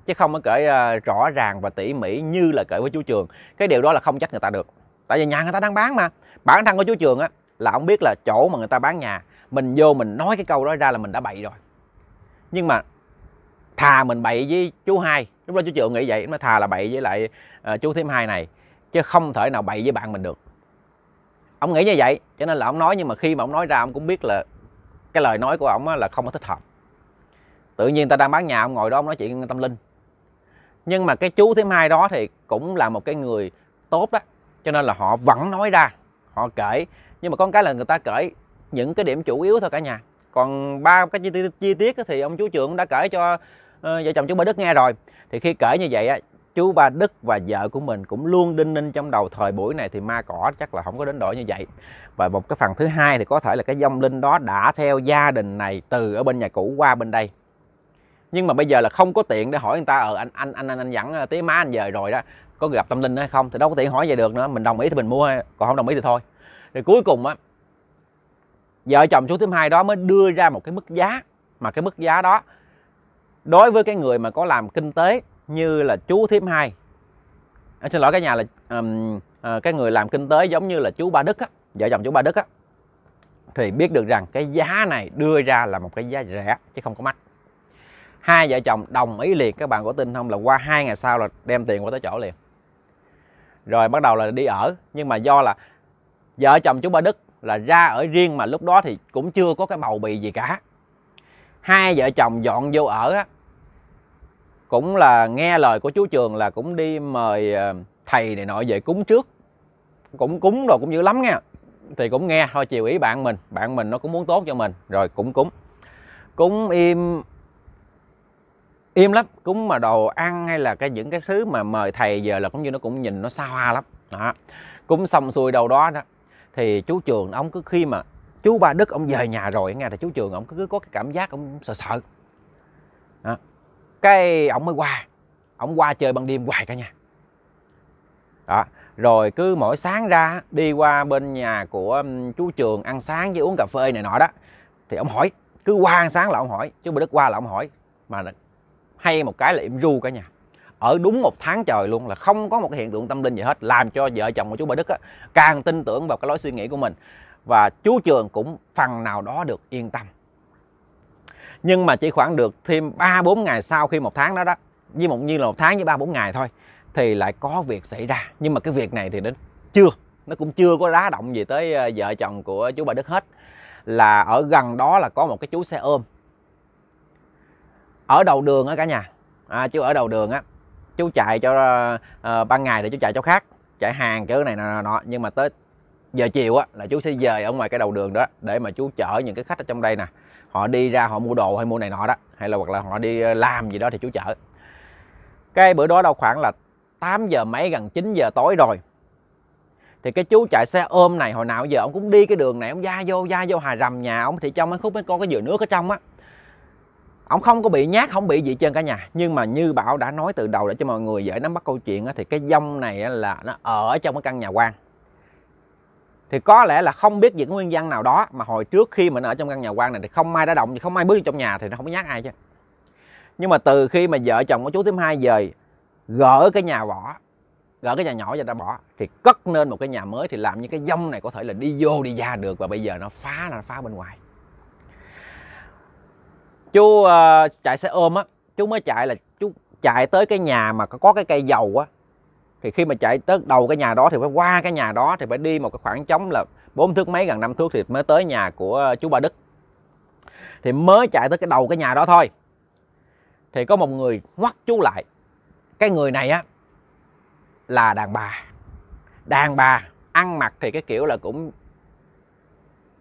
Speaker 1: chứ không có kể à, rõ ràng và tỉ mỉ như là kể với chú trường cái điều đó là không chắc người ta được tại vì nhà người ta đang bán mà bản thân của chú trường á là ông biết là chỗ mà người ta bán nhà mình vô mình nói cái câu đó ra là mình đã bậy rồi nhưng mà thà mình bậy với chú hai lúc đó chú trường nghĩ vậy mà thà là bậy với lại à, chú thêm hai này chứ không thể nào bậy với bạn mình được ông nghĩ như vậy cho nên là ông nói nhưng mà khi mà ông nói ra ông cũng biết là cái lời nói của ông là không có thích hợp tự nhiên ta đang bán nhà ông ngồi đó ông nói chuyện tâm linh nhưng mà cái chú thứ hai đó thì cũng là một cái người tốt đó cho nên là họ vẫn nói ra họ kể nhưng mà có cái là người ta kể những cái điểm chủ yếu thôi cả nhà còn ba cái chi, tiết, chi tiết thì ông chú trưởng đã kể cho uh, vợ chồng chú ba đức nghe rồi thì khi kể như vậy á chú ba đức và vợ của mình cũng luôn đinh ninh trong đầu thời buổi này thì ma cỏ chắc là không có đến đổi như vậy và một cái phần thứ hai thì có thể là cái dông linh đó đã theo gia đình này từ ở bên nhà cũ qua bên đây nhưng mà bây giờ là không có tiện để hỏi người ta ờ anh anh anh anh, anh dẫn ờ, tía má anh về rồi đó có gặp tâm linh hay không thì đâu có tiện hỏi vậy được nữa mình đồng ý thì mình mua còn không đồng ý thì thôi thì cuối cùng á vợ chồng chú thứ hai đó mới đưa ra một cái mức giá mà cái mức giá đó đối với cái người mà có làm kinh tế như là chú thím hai à, xin lỗi cái nhà là um, à, cái người làm kinh tế giống như là chú ba đức á vợ chồng chú Ba Đức á thì biết được rằng cái giá này đưa ra là một cái giá rẻ chứ không có mắc hai vợ chồng đồng ý liền các bạn có tin không là qua hai ngày sau là đem tiền qua tới chỗ liền rồi bắt đầu là đi ở nhưng mà do là vợ chồng chú Ba Đức là ra ở riêng mà lúc đó thì cũng chưa có cái bầu bì gì cả hai vợ chồng dọn vô ở á cũng là nghe lời của chú trường là cũng đi mời ờ, thầy này nọ về cúng trước cũng cúng rồi cũng dữ lắm nha thì cũng nghe thôi chiều ý bạn mình bạn mình nó cũng muốn tốt cho mình rồi cũng cúng cúng im im lắm cúng mà đồ ăn hay là cái những cái thứ mà mời thầy giờ là cũng như nó cũng nhìn nó xa hoa lắm đó cúng xong xuôi đầu đó đó thì chú trường ông cứ khi mà chú ba đức ông về nhà rồi nghe là chú trường ông cứ có cái cảm giác ông sợ sợ đó. cái ông mới qua ông qua chơi ban đêm hoài cả nhà đó rồi cứ mỗi sáng ra đi qua bên nhà của chú trường ăn sáng với uống cà phê này nọ đó thì ông hỏi cứ qua ăn sáng là ông hỏi chứ bữa đức qua là ông hỏi mà hay một cái là im ru cả nhà ở đúng một tháng trời luôn là không có một hiện tượng tâm linh gì hết làm cho vợ chồng của chú bà đức á, càng tin tưởng vào cái lối suy nghĩ của mình và chú trường cũng phần nào đó được yên tâm nhưng mà chỉ khoảng được thêm ba bốn ngày sau khi một tháng đó đó như một như là một tháng với ba bốn ngày thôi thì lại có việc xảy ra nhưng mà cái việc này thì nó chưa nó cũng chưa có đá động gì tới ờ, vợ chồng của chú bà Đức hết là ở gần đó là có một cái chú xe ôm ở đầu đường á cả nhà à, chú ở đầu đường á chú chạy cho uh, ban ngày để chú chạy cho khác chạy hàng kiểu này nọ nọ nhưng mà tới giờ chiều á là chú sẽ về ở ngoài cái đầu đường đó để mà chú chở những cái khách ở trong đây nè họ đi ra họ mua đồ hay mua này nọ đó hay là hoặc là họ đi ờ, làm gì đó thì chú chở cái bữa đó đâu khoảng là 8 giờ mấy gần 9 giờ tối rồi thì cái chú chạy xe ôm này hồi nào giờ ông cũng đi cái đường này ông ra vô ra vô hà rầm nhà ông thì trong mấy khúc mấy con cái dừa nước ở trong á ông không có bị nhát không bị gì trên cả nhà nhưng mà như bảo đã nói từ đầu để cho mọi người dễ nắm bắt câu chuyện á, thì cái dông này là nó ở trong cái căn nhà quan thì có lẽ là không biết những nguyên nhân nào đó mà hồi trước khi mình ở trong căn nhà quan này thì không ai đã động thì không ai bước trong nhà thì nó không có nhát ai chứ nhưng mà từ khi mà vợ chồng của chú thứ hai về gỡ cái nhà bỏ gỡ cái nhà nhỏ ra đã bỏ thì cất nên một cái nhà mới thì làm như cái dông này có thể là đi vô đi ra được và bây giờ nó phá là nó phá bên ngoài chú uh, chạy xe ôm á chú mới chạy là chú chạy tới cái nhà mà có cái cây dầu á thì khi mà chạy tới đầu cái nhà đó thì phải qua cái nhà đó thì phải đi một cái khoảng trống là bốn thước mấy gần năm thước thì mới tới nhà của ờ, chú Ba Đức thì mới chạy tới cái đầu cái nhà đó thôi thì có một người ngoắt chú lại cái người này á là đàn bà đàn bà ăn mặc thì cái kiểu là cũng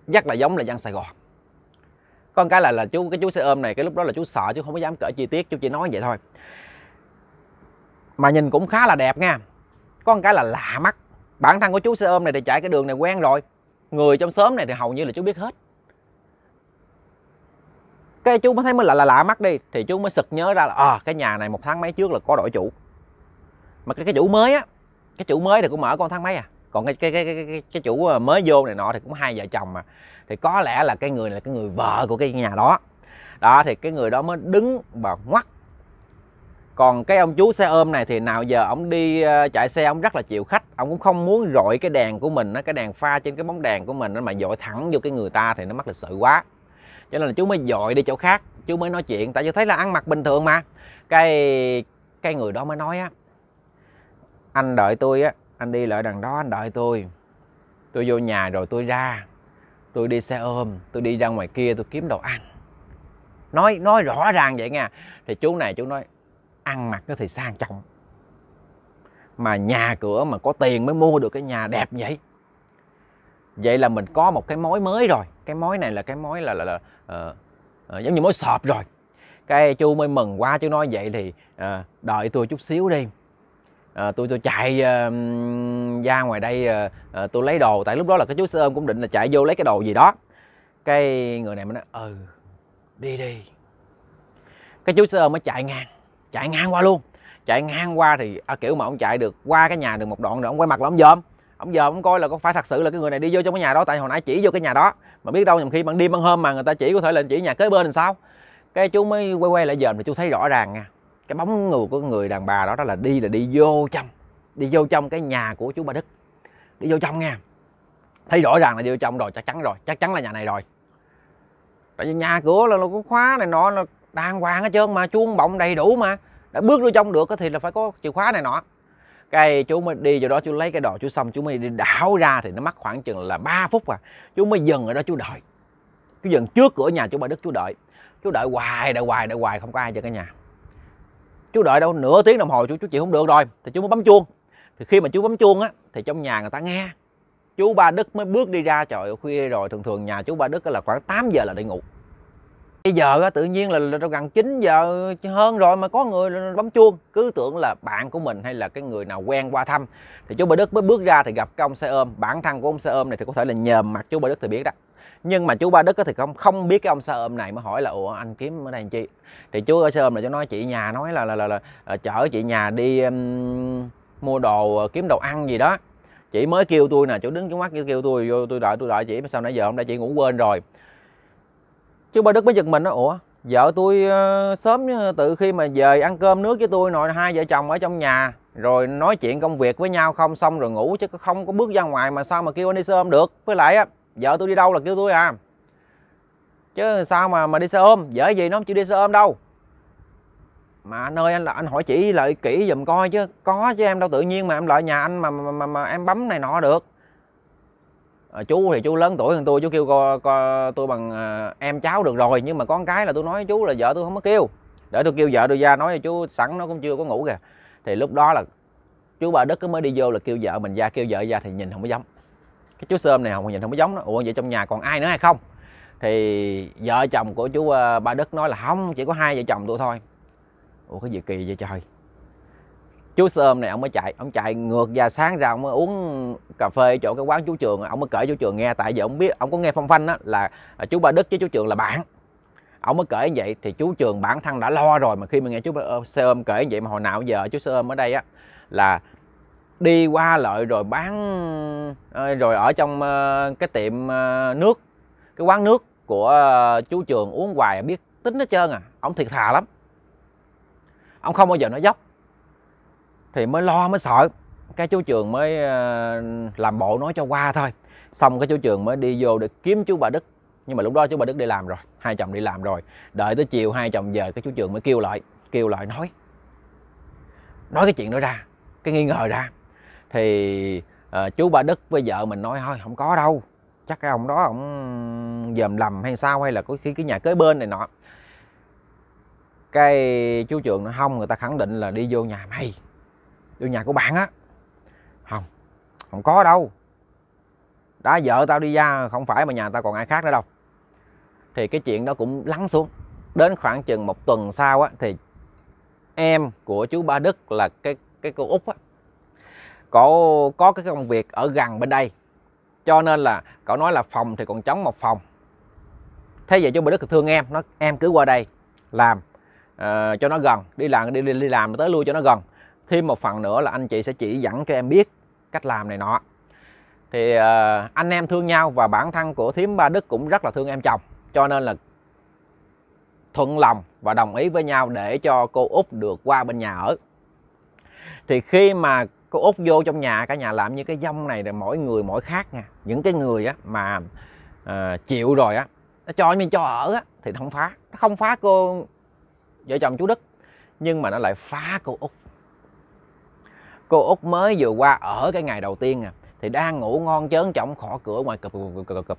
Speaker 1: rất là giống là dân sài gòn con cái là là chú cái chú xe ôm này cái lúc đó là chú sợ chứ không có dám cỡ chi tiết chú chỉ nói vậy thôi mà nhìn cũng khá là đẹp nha con cái là lạ mắt bản thân của chú xe ôm này thì chạy cái đường này quen rồi người trong xóm này thì hầu như là chú biết hết cái chú mới thấy mới lạ lạ lạ mắt đi thì chú mới sực nhớ ra là à, cái nhà này một tháng mấy trước là có đổi chủ mà cái cái chủ mới á cái chủ mới thì cũng mở con tháng mấy à còn cái cái cái cái, cái chủ ờ, mới vô này nọ thì cũng hai vợ chồng mà thì có lẽ là cái người là cái người vợ của cái nhà đó đó thì cái người đó mới đứng và ngoắt còn cái ông chú xe ôm này thì nào giờ ông đi ờ, chạy xe ông rất là chịu khách ông cũng không muốn rọi cái đèn của mình nó cái đèn pha trên cái bóng đèn của mình nó mà dội thẳng vô cái người ta thì nó mất lịch sự quá cho nên là chú mới dội đi chỗ khác chú mới nói chuyện tại chú thấy là ăn mặc bình thường mà cái cái người đó mới nói á anh đợi tôi á anh đi lại đằng đó anh đợi tôi tôi vô nhà rồi tôi ra tôi đi xe ôm tôi đi ra ngoài kia tôi kiếm đồ ăn nói nói rõ ràng vậy nha thì chú này chú nói ăn mặc nó thì sang trọng mà nhà cửa mà có tiền mới mua được cái nhà đẹp vậy vậy là mình có một cái mối mới rồi cái mối này là cái mối là là, là à, à, giống như mới sọp rồi cái chú mới mừng quá chú nói vậy thì à, đợi tôi chút xíu đi à, tôi tôi chạy à, ra ngoài đây à, à, tôi lấy đồ tại lúc đó là cái chú sư ôm cũng định là chạy vô lấy cái đồ gì đó cái người này mới nói ừ đi đi cái chú sư ôm mới chạy ngang chạy ngang qua luôn chạy ngang qua thì à, kiểu mà ông chạy được qua cái nhà được một đoạn rồi ông quay mặt là ông dòm ông dòm ông coi là có phải thật sự là cái người này đi vô trong cái nhà đó tại hồi nãy chỉ vô cái nhà đó mà biết đâu nhầm khi ban đêm ban hôm mà người ta chỉ có thể là chỉ nhà kế bên làm sao cái chú mới quay quay lại dòm thì chú thấy rõ ràng nha cái bóng người của người đàn bà đó đó là đi là đi vô trong đi vô trong cái nhà của chú ba đức đi vô trong nha thấy rõ ràng là đi vô trong rồi chắc chắn rồi chắc chắn là nhà này rồi tại vì nhà cửa là nó có khóa này nọ là đàng hoàng hết trơn mà chuông bọng đầy đủ mà đã bước vô trong được thì là phải có chìa khóa này nọ cái chú mới đi vô đó chú lấy cái đồ chú xong chú mới đi đảo ra thì nó mất khoảng chừng là 3 phút à chú mới dừng ở đó chú đợi chú dừng trước cửa nhà chú ba đức chú đợi chú đợi hoài đợi hoài đợi hoài không có ai cho cả nhà chú đợi đâu nửa tiếng đồng hồ chú chú chịu không được rồi thì chú mới bấm chuông thì khi mà chú bấm chuông á thì trong nhà người ta nghe chú ba đức mới bước đi ra trời khuya rồi thường thường nhà chú ba đức là khoảng 8 giờ là đi ngủ bây giờ tự nhiên là, gần 9 giờ hơn rồi mà có người bấm chuông cứ tưởng là bạn của mình hay là cái người nào quen qua thăm thì chú Bà Đức mới bước ra thì gặp cái ông xe ôm bản thân của ông xe ôm này thì có thể là nhờ mặt chú Bà Đức thì biết đó nhưng mà chú Ba Đức thì không không biết cái ông xe ôm này mới hỏi là ủa anh kiếm ở đây làm chi thì chú ở xe ôm là cho nói chị nhà nói là là là, là, là ờ, chở chị nhà đi um, mua đồ ờ, kiếm đồ ăn gì đó chị mới kêu tôi nè chú đứng chỗ mắt kêu, kêu tôi vô tôi đợi tôi đợi chị mà sao nãy giờ hôm nay chị ngủ quên rồi chứ ba đức mới giật mình đó ủa vợ tôi uh, sớm từ khi mà về ăn cơm nước với tôi nội hai vợ chồng ở trong nhà rồi nói chuyện công việc với nhau không xong rồi ngủ chứ không có bước ra ngoài mà sao mà kêu anh đi xe ôm được với lại á vợ tôi đi đâu là kêu tôi à chứ sao mà mà đi xe ôm dễ gì nó chưa đi xe ôm đâu mà anh ơi anh là anh hỏi chỉ lại kỹ giùm coi chứ có chứ em đâu tự nhiên mà em lại nhà anh mà mà, mà, mà em bấm này nọ được Ờ, chú thì chú lớn tuổi hơn tôi chú kêu co, co, tôi bằng à, em cháu được rồi nhưng mà con cái là tôi nói chú là vợ tôi không có kêu để tôi kêu vợ tôi ra nói chú sẵn nó cũng chưa có ngủ kìa thì lúc đó là chú bà đất cứ mới đi vô là kêu vợ mình ra kêu vợ ra thì nhìn không có giống cái chú sơm này không nhìn không có giống đó ủa vậy trong nhà còn ai nữa hay không thì vợ chồng của chú à, ba đất nói là không chỉ có hai vợ chồng tôi thôi ủa cái gì kỳ vậy trời chú sư này ông mới chạy ông chạy ngược ra sáng ra ông mới uống cà phê chỗ cái quán chú trường ông mới cởi chú trường nghe tại vì ông biết ông có nghe phong phanh á là à, chú ba đức với chú trường là bạn ông mới cởi như vậy thì chú trường bản thân đã lo rồi mà khi mà nghe chú sư ôm cởi như vậy mà hồi nào giờ chú sư ôm ở đây á là đi qua lợi rồi bán ờ, rồi ở trong ờ, cái tiệm ờ, nước cái quán nước của chú trường uống hoài biết tính hết trơn à ông thiệt thà lắm ông không bao giờ nói dốc thì mới lo mới sợ cái chú trường mới ờ, làm bộ nói cho qua thôi xong cái chú trường mới đi vô để kiếm chú bà đức nhưng mà lúc đó chú bà đức đi làm rồi hai chồng đi làm rồi đợi tới chiều hai chồng về cái chú trường mới kêu lại kêu lại nói nói cái chuyện đó ra cái nghi ngờ ra thì uh, chú bà đức với vợ mình nói thôi không có đâu chắc cái ông đó ông dòm lầm hay sao hay là có khi cái nhà kế bên này nọ cái chú trường nó không người ta khẳng định là đi vô nhà mày vô nhà của bạn á không không có đâu đã vợ tao đi ra không phải mà nhà tao còn ai khác nữa đâu thì cái chuyện đó cũng lắng xuống đến khoảng chừng một tuần sau á thì em của chú ba đức là cái cái cô út á cổ có cái công việc ở gần bên đây cho nên là cậu nói là phòng thì còn trống một phòng thế vậy chú ba đức thì thương em nó em cứ qua đây làm uh, cho nó gần đi làm đi, đi, đi làm tới lui cho nó gần thêm một phần nữa là anh chị sẽ chỉ dẫn cho em biết cách làm này nọ thì uh, anh em thương nhau và bản thân của thím ba đức cũng rất là thương em chồng cho nên là thuận lòng và đồng ý với nhau để cho cô út được qua bên nhà ở thì khi mà cô út vô trong nhà cả nhà làm như cái dông này là mỗi người mỗi khác nha những cái người á mà uh, chịu rồi á nó cho mình cho ở á thì nó không phá nó không phá cô vợ chồng chú đức nhưng mà nó lại phá cô út cô út mới vừa qua ở cái ngày đầu tiên à thì đang ngủ ngon chớn trọng khỏ cửa ngoài cụp cụp cụp cụp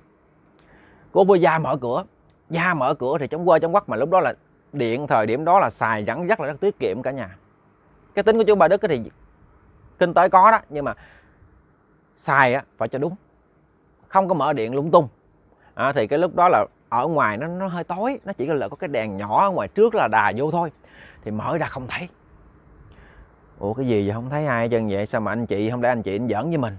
Speaker 1: cô bôi da mở cửa da mở cửa thì chống quơ chống quắc mà lúc đó là điện thời điểm đó là xài dẫn rất là rất tiết kiệm cả nhà cái tính của chú bà đức thì kinh tế có đó nhưng mà xài á, phải cho đúng không có mở điện lung tung à, thì cái lúc đó là ở ngoài nó nó hơi tối nó chỉ là có cái đèn nhỏ ở ngoài trước là đà vô thôi thì mở ra không thấy ủa cái gì vậy không thấy ai chân vậy sao mà anh chị không để anh chị anh giỡn với mình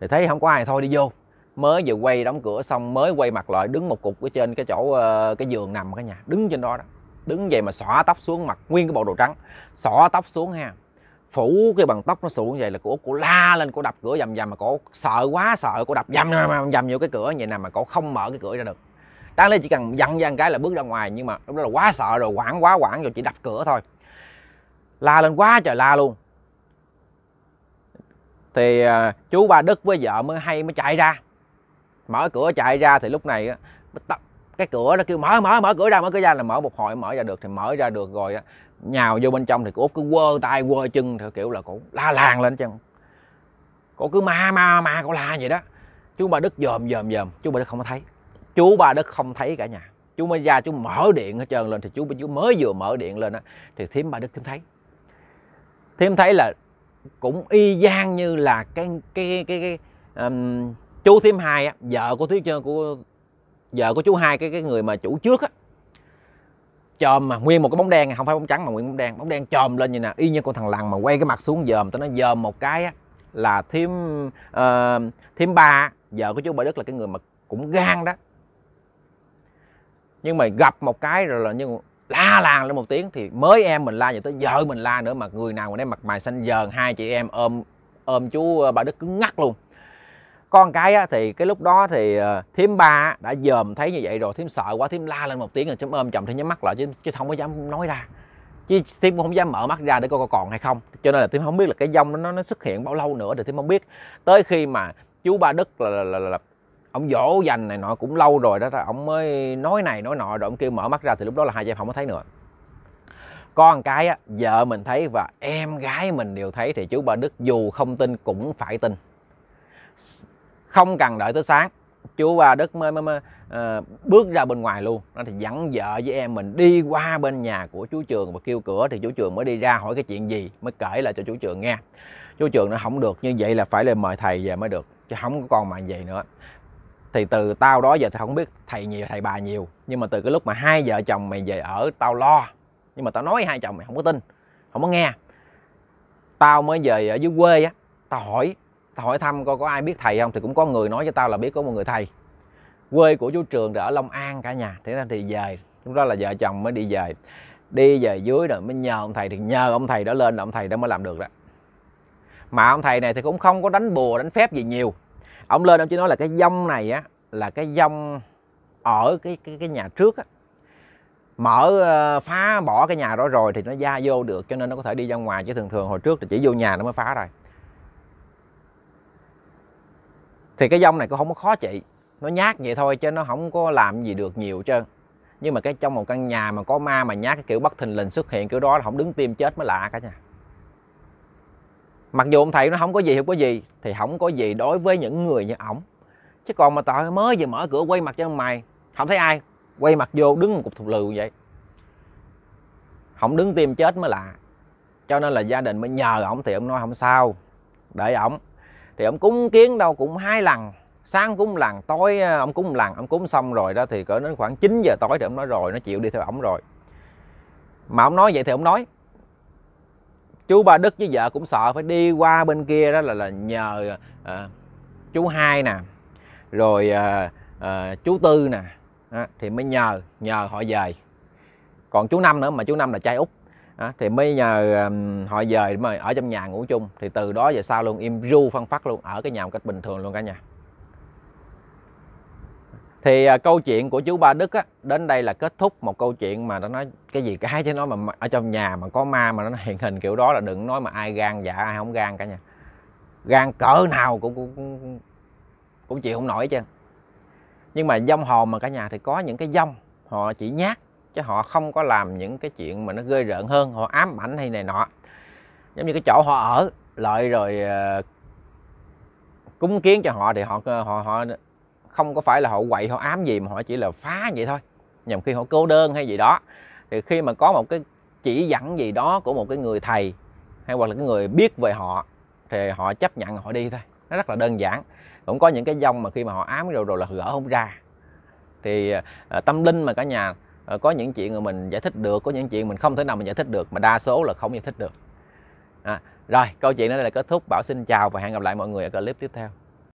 Speaker 1: thì thấy không có ai thôi đi vô mới vừa quay đóng cửa xong mới quay mặt lại đứng một cục ở trên cái chỗ ờ, cái giường nằm cái nhà đứng trên đó đó đứng vậy mà xõa tóc xuống mặt nguyên cái bộ đồ trắng xõa tóc xuống ha phủ cái bằng tóc nó xuống như vậy là cổ cổ la lên cổ đập cửa dầm dầm mà cổ sợ quá sợ cổ đập dầm dầm, dầm vô cái cửa vậy nè mà cổ không mở cái cửa ra được đáng lẽ chỉ cần dặn dặn cái là bước ra ngoài nhưng mà lúc đó là quá sợ rồi quảng quá quảng rồi chỉ đập cửa thôi la lên quá trời la luôn thì à, chú ba đức với vợ mới hay mới chạy ra mở cửa chạy ra thì lúc này cái cửa nó kêu mở mở mở cửa ra mở cửa ra là mở một hồi mở ra được thì mở ra được rồi nhào vô bên trong thì cô út cứ quơ tay quơ chân theo kiểu là cổ la làng lên chân cô cứ ma ma ma cô la vậy đó chú ba đức dòm dòm dòm chú ba đức không có thấy chú ba đức không thấy cả nhà chú mới ra chú mở điện hết trơn lên thì chú chú mới vừa mở điện lên á thì thím ba đức thím thấy thì em thấy là cũng y gian như là cái cái cái, cái um, chú thím hai á vợ của thúy chơi của vợ của chú hai cái cái người mà chủ trước á chòm mà nguyên một cái bóng đen không phải bóng trắng mà nguyên bóng đen bóng đen chòm lên như nè y như con thằng lằn mà quay cái mặt xuống dòm tao nó dòm một cái á là thím uh, thím ba vợ của chú bà đức là cái người mà cũng gan đó nhưng mà gặp một cái rồi là như la làng lên một tiếng thì mới em mình la vậy tới vợ mình la nữa mà người nào mà em mặt mày xanh dờn hai chị em ôm ôm chú ờ, bà đức cứng ngắc luôn con cái á, thì cái lúc đó thì ờ, thím ba đã dòm thấy như vậy rồi thím sợ quá thím la lên một tiếng rồi chấm ôm chồng thì nhắm mắt lại chứ chứ không có dám nói ra chứ thím cũng không dám mở mắt ra để coi coi còn hay không cho nên là thím không biết là cái dông nó nó xuất hiện bao lâu nữa thì thím không biết tới khi mà chú ba đức là, là, là, là ông dỗ dành này nọ cũng lâu rồi đó ông mới nói này nói nọ rồi ông kêu mở mắt ra thì lúc đó là hai cha không có thấy nữa con cái á, vợ mình thấy và em gái mình đều thấy thì chú ba đức dù không tin cũng phải tin không cần đợi tới sáng chú ba đức mới, mới, mới uh, bước ra bên ngoài luôn nó thì dẫn vợ với em mình đi qua bên nhà của chú trường và kêu cửa thì chú trường mới đi ra hỏi cái chuyện gì mới kể lại cho chú trường nghe chú trường nó không được như vậy là phải là mời thầy về mới được chứ không còn mà vậy nữa thì từ tao đó giờ tao không biết thầy nhiều thầy bà nhiều nhưng mà từ cái lúc mà hai vợ chồng mày về ở tao lo nhưng mà tao nói hai chồng mày không có tin không có nghe tao mới về ở dưới quê á tao hỏi tao hỏi thăm coi có ai biết thầy không thì cũng có người nói cho tao là biết có một người thầy quê của chú trường thì ở long an cả nhà thế nên thì về lúc đó là vợ chồng mới đi về đi về dưới rồi mới nhờ ông thầy thì nhờ ông thầy đó lên là ông thầy đó mới làm được đó mà ông thầy này thì cũng không có đánh bùa đánh phép gì nhiều ông lên ông chỉ nói là cái dông này á là cái dông ở cái cái, cái nhà trước á mở ờ, phá bỏ cái nhà đó rồi thì nó ra vô được cho nên nó có thể đi ra ngoài chứ thường thường hồi trước thì chỉ vô nhà nó mới phá rồi thì cái dông này cũng không có khó chị nó nhát vậy thôi chứ nó không có làm gì được nhiều trơn nhưng mà cái trong một căn nhà mà có ma mà nhát cái kiểu bất thình lình xuất hiện kiểu đó là không đứng tim chết mới lạ cả nhà mặc dù ông thầy nó không có gì không có gì thì không có gì đối với những người như ổng chứ còn mà tao mới vừa mở cửa quay mặt cho mày không thấy ai quay mặt vô đứng một cục thục lựu vậy không đứng tìm chết mới lạ cho nên là gia đình mới nhờ ổng thì ông nói không sao để ổng thì ổng cúng kiến đâu cũng hai lần sáng cúng lần tối ờ, ông cúng lần ông cúng xong rồi đó thì cỡ đến khoảng 9 giờ tối thì ông nói rồi nó chịu đi theo ổng rồi mà ông nói vậy thì ông nói chú ba đức với vợ cũng sợ phải đi qua bên kia đó là là nhờ à, chú hai nè rồi à, à, chú tư nè à, thì mới nhờ nhờ họ về còn chú năm nữa mà chú năm là trai út à, thì mới nhờ um, họ về mà ở trong nhà ngủ chung thì từ đó về sau luôn im ru phân phát luôn ở cái nhà một cách bình thường luôn cả nhà thì à, câu chuyện của chú ba đức á, đến đây là kết thúc một câu chuyện mà nó nói cái gì cái chứ nó mà ở trong nhà mà có ma mà nó hiện hình kiểu đó là đừng nói mà ai gan dạ ai không gan cả nhà gan cỡ nào cũng cũng cũng, cũng chịu không nổi chứ nhưng mà dông hồn mà cả nhà thì có những cái dông họ chỉ nhát chứ họ không có làm những cái chuyện mà nó gây rợn hơn họ ám ảnh hay này nọ giống như cái chỗ họ ở lợi rồi uh, cúng kiến cho họ thì họ họ họ không có phải là họ quậy họ ám gì mà họ chỉ là phá vậy thôi nhằm khi họ cô đơn hay gì đó thì khi mà có một cái chỉ dẫn gì đó của một cái người thầy hay hoặc là cái người biết về họ thì họ chấp nhận họ đi thôi nó rất là đơn giản cũng có những cái dông mà khi mà họ ám rồi rồi là gỡ không ra thì à, tâm linh mà cả nhà à, có những chuyện mà mình giải thích được có những chuyện mình không thể nào mình giải thích được mà đa số là không giải thích được à, rồi câu chuyện đó là kết thúc bảo xin chào và hẹn gặp lại mọi người ở clip tiếp theo